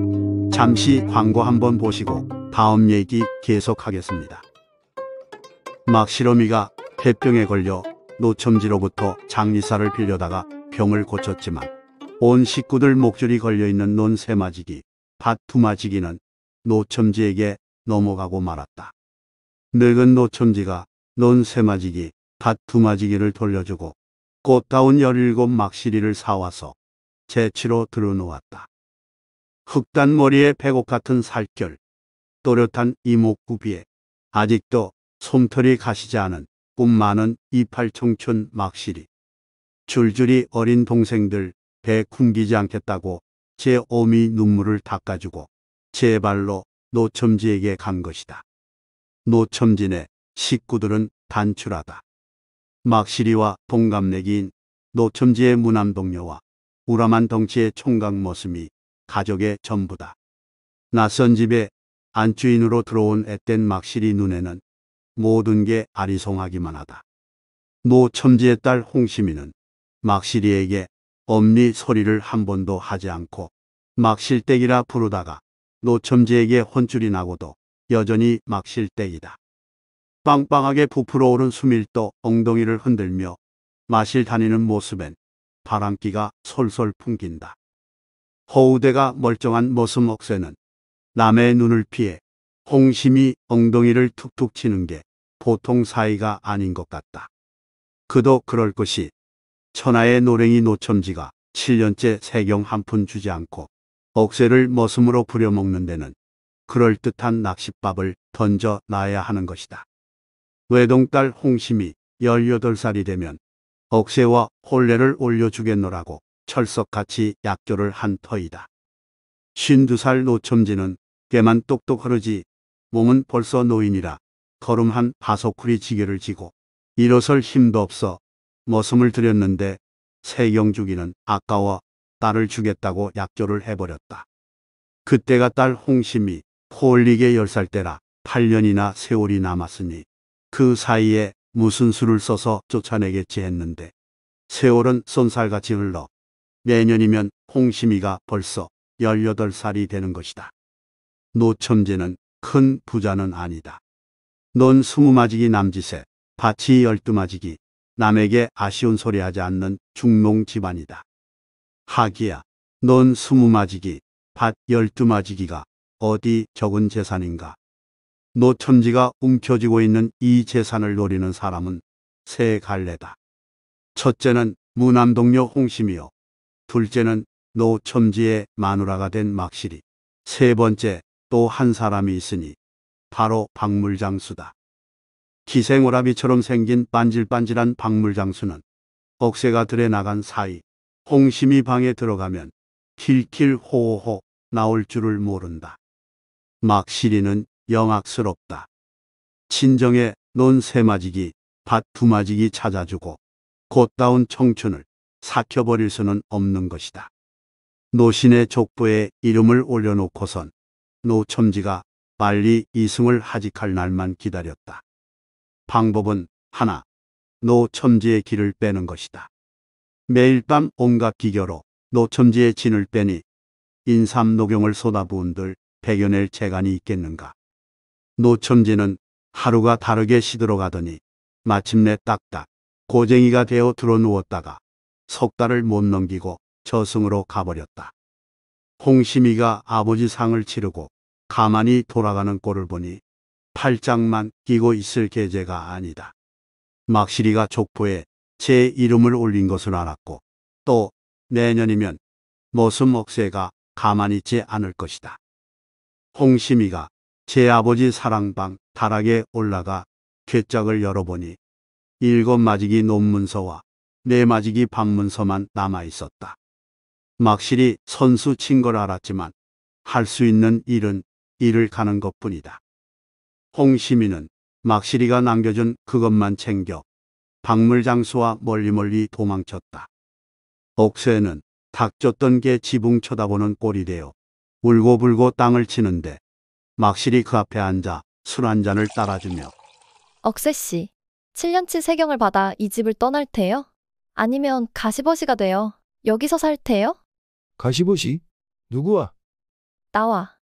잠시 광고 한번 보시고 다음 얘기 계속하겠습니다. 막실어미가 폐병에 걸려 노첨지로부터 장리사를 빌려다가 병을 고쳤지만 온 식구들 목줄이 걸려있는 논새마지기, 밭두마지기는 노첨지에게 넘어가고 말았다. 늙은 노첨지가 논새마지기, 밭두마지기를 돌려주고 꽃다운 열일곱 막시리를 사와서 재치로 들어놓았다. 흑단 머리에 백옥 같은 살결, 또렷한 이목구비에 아직도 솜털이 가시지 않은 꿈 많은 이팔청춘 막시리. 줄줄이 어린 동생들 배 굶기지 않겠다고 제 어미 눈물을 닦아주고 제 발로 노첨지에게 간 것이다. 노첨진의 식구들은 단출하다. 막시리와 동갑내기인 노첨지의 무남동료와 우람한 덩치의 총각 모습이 가족의 전부다. 낯선 집에 안주인으로 들어온 앳된 막실이 눈에는 모든 게 아리송하기만 하다. 노 첨지의 딸 홍시민은 막실이에게 엄니 소리를 한 번도 하지 않고 막실댁이라 부르다가 노첨지에게 혼쭐이 나고도 여전히 막실댁이다. 빵빵하게 부풀어 오른 수밀도 엉덩이를 흔들며 마실 다니는 모습엔 바람기가 솔솔 풍긴다. 허우대가 멀쩡한 모습 억새는 남의 눈을 피해 홍심이 엉덩이를 툭툭 치는 게 보통 사이가 아닌 것 같다. 그도 그럴 것이 천하의 노랭이 노첨지가 7년째 세경 한 푼 주지 않고 억세를 머슴으로 부려먹는 데는 그럴듯한 낚싯밥을 던져 놔야 하는 것이다. 외동딸 홍심이 18살이 되면 억세와 혼례를 올려주겠노라고 철석같이 약교를 한 터이다. 52살 노첨지는 꽤만 똑똑 흐르지 몸은 벌써 노인이라 걸음한 바소쿠리 지게를 지고 일어설 힘도 없어 머슴을 들였는데 새 영주기는 아까워 딸을 주겠다고 약조를 해버렸다. 그때가 딸 홍심이 폴올리게 10살 때라 8년이나 세월이 남았으니 그 사이에 무슨 수를 써서 쫓아내겠지 했는데 세월은 쏜살같이 흘러 내년이면 홍심이가 벌써 18살이 되는 것이다. 노첨제는큰 부자는 아니다. 넌 스무 마지기 남짓에 밭이 열두 마지기 남에게 아쉬운 소리 하지 않는 중농 집안이다. 하기야, 넌 스무 마지기, 밭 열두 마지기가 어디 적은 재산인가. 노천지가 움켜쥐고 있는 이 재산을 노리는 사람은 세 갈래다. 첫째는 무남동료 홍심이요. 둘째는 노천지의 마누라가 된 막실이. 세 번째 또 한 사람이 있으니 바로 박물장수다. 기생오라비처럼 생긴 반질반질한 박물장수는 억새가 들에 나간 사이 홍심이 방에 들어가면 킬킬호호 나올 줄을 모른다. 막시리는 영악스럽다. 친정에 논 새마지기, 밭 두마지기 찾아주고 곧다운 청춘을 삭혀버릴 수는 없는 것이다. 노신의 족부에 이름을 올려놓고선 노첨지가 빨리 이승을 하직할 날만 기다렸다. 방법은 하나, 노첨지의 길을 빼는 것이다. 매일 밤 온갖 기교로 노첨지의 진을 빼니 인삼 녹용을 쏟아부은들 배겨낼 재간이 있겠는가. 노첨지는 하루가 다르게 시들어가더니 마침내 딱딱 고쟁이가 되어 들어누웠다가 석 달을 못 넘기고 저승으로 가버렸다. 홍심이가 아버지 상을 치르고 가만히 돌아가는 꼴을 보니 팔짱만 끼고 있을 계제가 아니다. 막시리가 족보에 제 이름을 올린 것을 알았고 또 내년이면 모습 억세가 가만히 있지 않을 것이다. 홍심이가 제 아버지 사랑방 다락에 올라가 괴짝을 열어보니 일곱 마지기 논문서와 네 마지기 반문서만 남아 있었다. 막실이 선수 친 걸 알았지만 할 수 있는 일은 일을 가는 것 뿐이다. 홍시민은 막시리가 남겨준 그것만 챙겨 박물 장소와 멀리 멀리 도망쳤다. 옥새는 닥쳤던 게 지붕 쳐다보는 꼴이 되어 울고불고 땅을 치는데 막실이 그 앞에 앉아 술 한 잔을 따라주며 억세 씨, 7년치 세경을 받아 이 집을 떠날 테요? 아니면 가시버시가 되요 여기서 살 테요? 가시버시 누구와? 나와.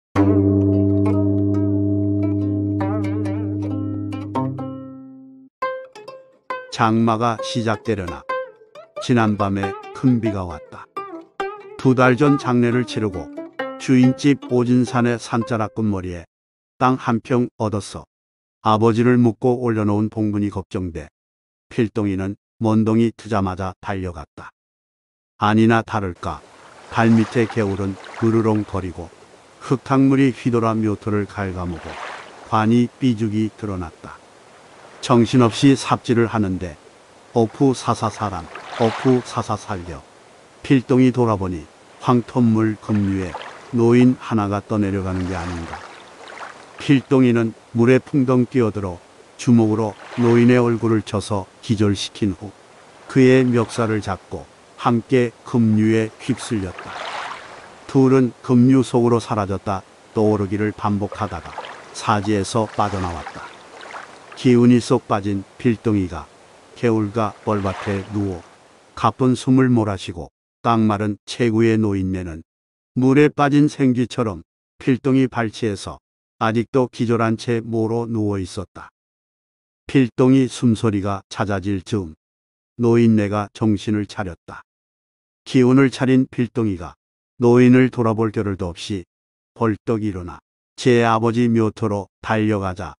장마가 시작되려나 지난밤에 큰 비가 왔다. 두 달 전 장례를 치르고 주인집 오진산의 산자락 끝머리에 땅 한 평 얻었어. 아버지를 묻고 올려놓은 봉분이 걱정돼 필동이는 먼동이 트자마자 달려갔다. 아니나 다를까 발밑의 개울은 으르렁거리고 흙탕물이 휘돌아 묘토를 갉아먹고 관이 삐죽이 드러났다. 정신없이 삽질을 하는데 어프 사사사람 어프 사사살려 필동이 돌아보니 황토물 급류에 노인 하나가 떠내려가는 게 아닌가. 필동이는 물에 풍덩 뛰어들어 주먹으로 노인의 얼굴을 쳐서 기절시킨 후 그의 멱살을 잡고 함께 급류에 휩쓸렸다. 둘은 급류 속으로 사라졌다 떠오르기를 반복하다가 사지에서 빠져나왔다. 기운이 쏙 빠진 필덩이가 개울과 벌밭에 누워 가쁜 숨을 몰아쉬고 깡마른 최고의 노인네는 물에 빠진 생쥐처럼 필덩이 발치에서 아직도 기절한 채 모로 누워 있었다. 필덩이 숨소리가 찾아질 즈음 노인네가 정신을 차렸다. 기운을 차린 필덩이가 노인을 돌아볼 겨를도 없이 벌떡 일어나 제 아버지 묘토로 달려가자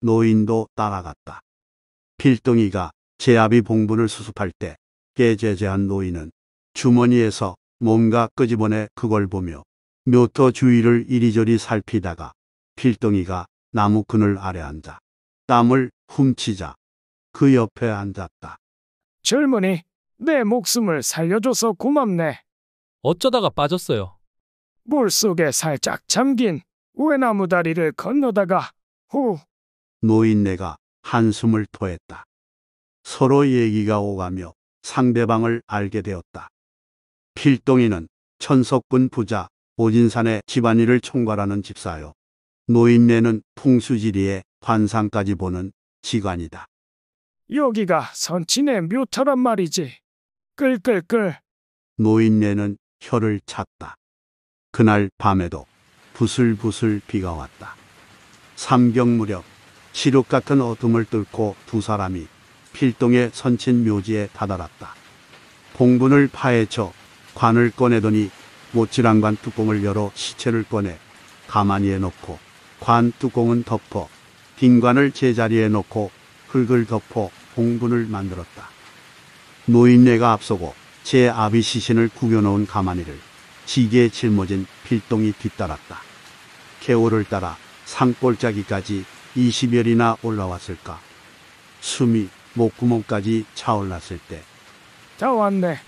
노인도 따라갔다. 필등이가 제압이 봉분을 수습할 때 깨제재한 노인은 주머니에서 뭔가 끄집어내 그걸 보며 묘터 주위를 이리저리 살피다가 필덩이가 나무 그늘 아래 앉아 땀을 훔치자 그 옆에 앉았다. 젊은이, 내 목숨을 살려줘서 고맙네. 어쩌다가 빠졌어요. 물속에 살짝 잠긴 외나무 다리를 건너다가 후 노인네가 한숨을 토했다. 서로 얘기가 오가며 상대방을 알게 되었다. 필동이는 천석군 부자 오진산의 집안일을 총괄하는 집사요. 노인네는 풍수지리에 환상까지 보는 지관이다. 여기가 선친의 묘터란 말이지. 끌끌끌. 노인네는 혀를 찼다. 그날 밤에도 부슬부슬 비가 왔다. 삼경 무렵 시룩 같은 어둠을 뚫고 두 사람이 필동의 선친 묘지에 다다랐다. 봉분을 파헤쳐 관을 꺼내더니 모찌랑관 뚜껑을 열어 시체를 꺼내 가만히에놓고관 뚜껑은 덮어 빈관을 제자리에 놓고 흙을 덮어 봉분을 만들었다. 노인네가 앞서고 제 아비 시신을 구겨놓은 가만니를 지게에 짊어진 필동이 뒤따랐다. 개월를 따라 산골짜기까지 20열이나 올라왔을까? 숨이 목구멍까지 차올랐을 때자 왔네.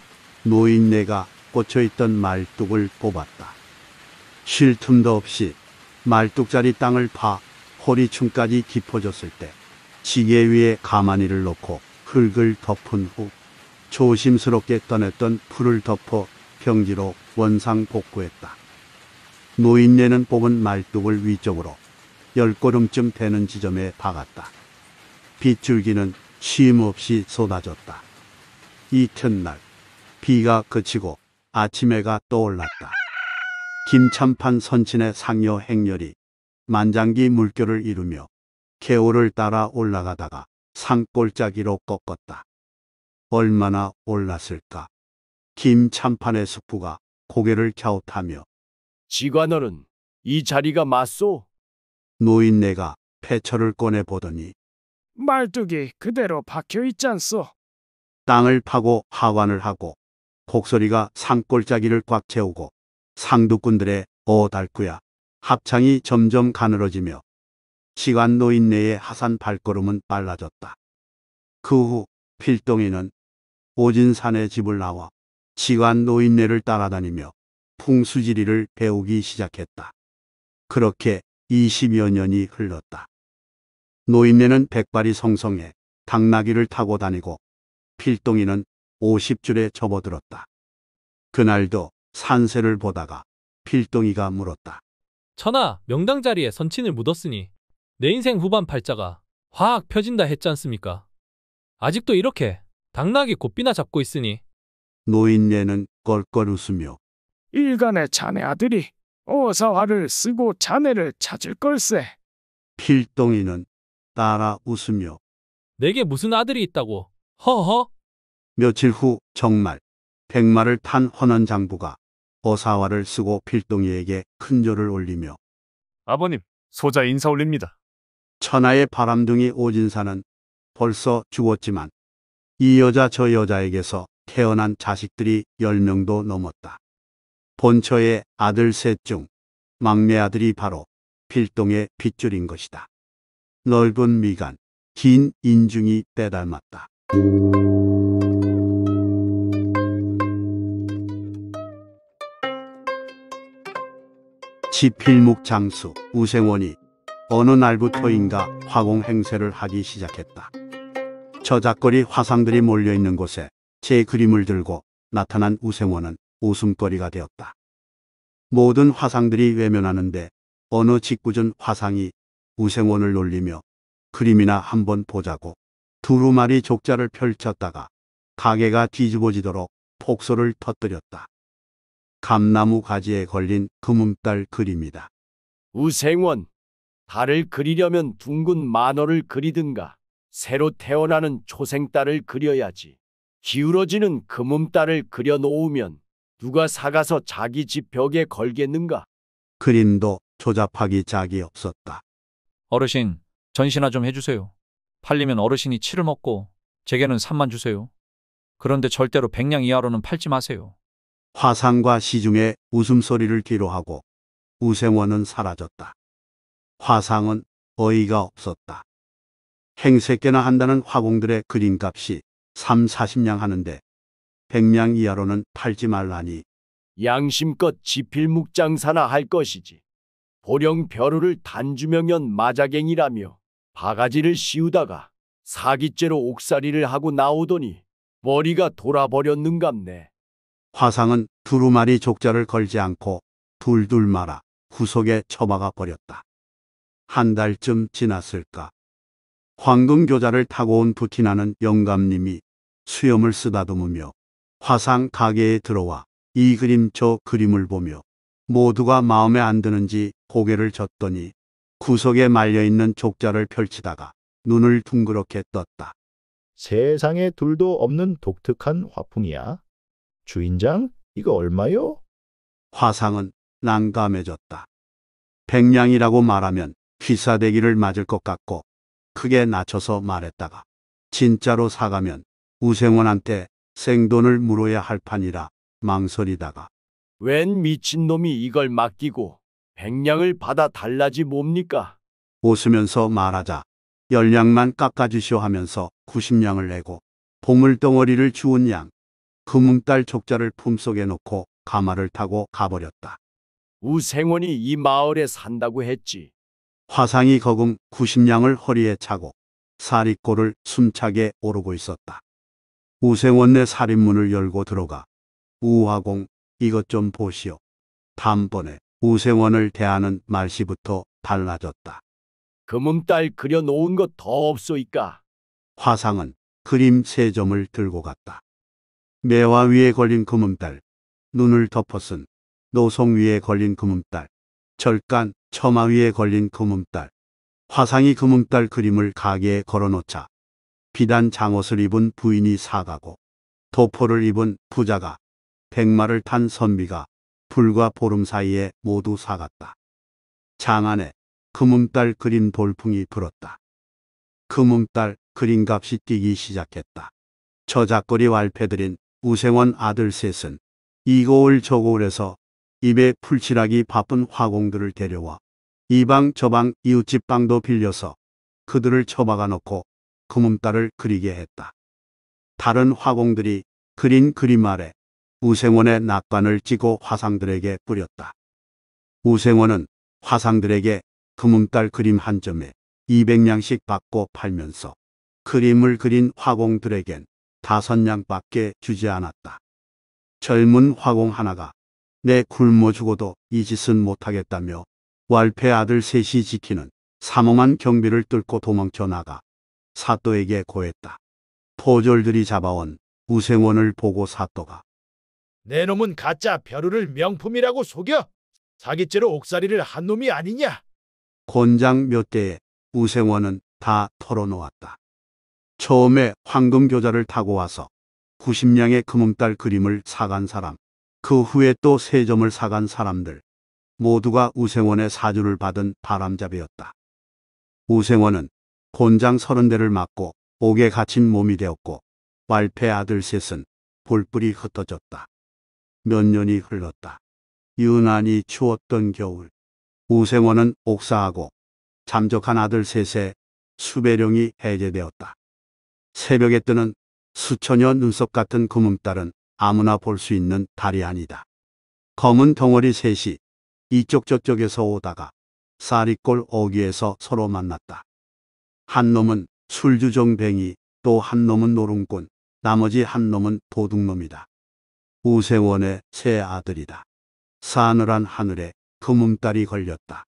노인네가 꽂혀있던 말뚝을 뽑았다. 쉴 틈도 없이 말뚝자리 땅을 파 허리춤까지 깊어졌을 때 지게 위에 가마니를 놓고 흙을 덮은 후 조심스럽게 떠냈던 풀을 덮어 병지로 원상 복구했다. 노인네는 뽑은 말뚝을 위쪽으로 열걸음쯤 되는 지점에 박았다. 빗줄기는 쉼없이 쏟아졌다. 이튿날 비가 그치고 아침해가 떠올랐다. 김참판 선친의 상여 행렬이 만장기 물결을 이루며 개호을 따라 올라가다가 산골짜기로 꺾었다. 얼마나 올랐을까? 김참판의 숙부가 고개를 갸웃하며 지관어는 이 자리가 맞소? 노인네가 폐철을 꺼내 보더니 말뚝이 그대로 박혀 있지않소 땅을 파고 하관을 하고 곡소리가 산골짜기를 꽉 채우고 상두꾼들의 어 달구야 합창이 점점 가늘어지며 시간 노인네의 하산 발걸음은 빨라졌다. 그 후 필동이는 오진산의 집을 나와 시간 노인네를 따라다니며 풍수지리를 배우기 시작했다. 그렇게 20여 년이 흘렀다. 노인네는 백발이 성성해 당나귀를 타고 다니고 필동이는 50줄에 접어들었다. 그날도 산세를 보다가 필동이가 물었다. 천하 명당 자리에 선친을 묻었으니 내 인생 후반 팔자가 화학 펴진다 했지 않습니까? 아직도 이렇게 당나귀 고삐나 잡고 있으니 노인네는 껄껄 웃으며 일간의 자네 아들이 어사화를 쓰고 자네를 찾을 걸세. 필동이는 따라 웃으며 내게 무슨 아들이 있다고. 허허. 며칠 후 정말 백마를 탄 헌원 장부가 어사화를 쓰고 필동이에게 큰 절을 올리며 아버님, 소자 인사 올립니다. 천하의 바람둥이 오진사는 벌써 죽었지만 이 여자 저 여자에게서 태어난 자식들이 열명도 넘었다. 본처의 아들 셋 중 막내 아들이 바로 필동의 빗줄인 것이다. 넓은 미간, 긴 인중이 빼닮았다. 지필목 장수 우생원이 어느 날부터인가 화공 행세를 하기 시작했다. 저작거리 화상들이 몰려있는 곳에 제 그림을 들고 나타난 우생원은 웃음거리가 되었다. 모든 화상들이 외면하는데 어느 직구전 화상이 우생원을 놀리며 그림이나 한번 보자고 두루마리 족자를 펼쳤다가 가게가 뒤집어지도록 폭소를 터뜨렸다. 감나무 가지에 걸린 금음달 그림이다. 우생원, 달을 그리려면 둥근 만월을 그리든가 새로 태어나는 초생달을 그려야지. 기울어지는 금음달을 그려놓으면 누가 사가서 자기 집 벽에 걸겠는가? 그림도 조잡하기 짝이 없었다. 어르신, 전시나 좀 해주세요. 팔리면 어르신이 치를 먹고 제게는 3만 주세요. 그런데 절대로 1냥 이하로는 팔지 마세요. 화상과 시중의 웃음소리를 뒤로 하고 우생원은 사라졌다. 화상은 어이가 없었다. 행세께나 한다는 화공들의 그림값이 3, 40냥 하는데 백냥 이하로는 팔지 말라니 양심껏 지필묵장사나 할 것이지. 보령 벼루를 단주명연 마자갱이라며 바가지를 씌우다가 사기죄로 옥살이를 하고 나오더니 머리가 돌아버렸는갑네. 화상은 두루마리 족자를 걸지 않고 둘둘 말아 구석에 처박아 버렸다. 한 달쯤 지났을까. 황금교자를 타고 온 부티나는 영감님이 수염을 쓰다듬으며 화상 가게에 들어와 이 그림 저 그림을 보며 모두가 마음에 안 드는지 고개를 젓더니 구석에 말려있는 족자를 펼치다가 눈을 둥그렇게 떴다. 세상에 둘도 없는 독특한 화풍이야. 주인장, 이거 얼마요? 화상은 난감해졌다. 백냥이라고 말하면 휘사대기를 맞을 것 같고 크게 낮춰서 말했다가 진짜로 사가면 우생원한테 생돈을 물어야 할 판이라 망설이다가 웬 미친놈이 이걸 맡기고 백냥을 받아 달라지 뭡니까? 웃으면서 말하자 열냥만 깎아주시오 하면서 90냥을 내고 보물덩어리를 주운 양 금웅딸 족자를 품속에 놓고 가마를 타고 가버렸다. 우생원이 이 마을에 산다고 했지. 화상이 거금 90냥을 허리에 차고 사리꼴을 숨차게 오르고 있었다. 우생원 내 살인문을 열고 들어가 우화공 이것 좀 보시오. 다음번에 우생원을 대하는 말씨부터 달라졌다. 금음달 그 그려놓은 것 더 없소이까. 화상은 그림 세 점을 들고 갔다. 매화 위에 걸린 금음달, 그 눈을 덮어쓴 노송 위에 걸린 금음달, 그 절간 처마 위에 걸린 금음달, 화상이 금음달 그림을 가게에 걸어놓자 비단 장옷을 입은 부인이 사가고 도포를 입은 부자가 백마를 탄 선비가 불과 보름 사이에 모두 사갔다. 장안에 금음달 그린 돌풍이 불었다. 금음달 그린값이 뛰기 시작했다. 저작거리 왈패들인 우생원 아들 셋은 이고을 저고을에서 입에 풀칠하기 바쁜 화공들을 데려와 이방 저방 이웃집 방도 빌려서 그들을 처박아 놓고 그문달을 그리게 했다. 다른 화공들이 그린 그림 아래 우생원의 낙관을 찌고 화상들에게 뿌렸다. 우생원은 화상들에게 금음달 그림 한 점에 200냥씩 받고 팔면서 그림을 그린 화공들에겐 다섯 냥밖에 주지 않았다. 젊은 화공 하나가 내 굶어 죽어도 이 짓은 못하겠다며 왈패 아들 셋이 지키는 사모한 경비를 뚫고 도망쳐 나가 사또에게 고했다. 포졸들이 잡아온 우생원을 보고 사또가 내 놈은 가짜 벼루를 명품이라고 속여 사기죄로 옥살이를 한 놈이 아니냐. 권장 몇 대에 우생원은 다 털어놓았다. 처음에 황금교자를 타고 와서 90냥의 금음달 그림을 사간 사람, 그 후에 또 세점을 사간 사람들, 모두가 우생원의 사주를 받은 바람잡이였다. 우생원은 곤장 서른 대를 맞고 옥에 갇힌 몸이 되었고 왈패 아들 셋은 볼뿔이 흩어졌다. 몇 년이 흘렀다. 유난히 추웠던 겨울 우생원은 옥사하고 잠적한 아들 셋의 수배령이 해제되었다. 새벽에 뜨는 수천여 눈썹 같은 금음딸은 아무나 볼 수 있는 달이 아니다. 검은 덩어리 셋이 이쪽 저쪽에서 오다가 사리골 어귀에서 서로 만났다. 한 놈은 술주정뱅이, 또 한 놈은 노름꾼, 나머지 한 놈은 도둑놈이다. 우세원의 세 아들이다. 사늘한 하늘에 금음달이 걸렸다.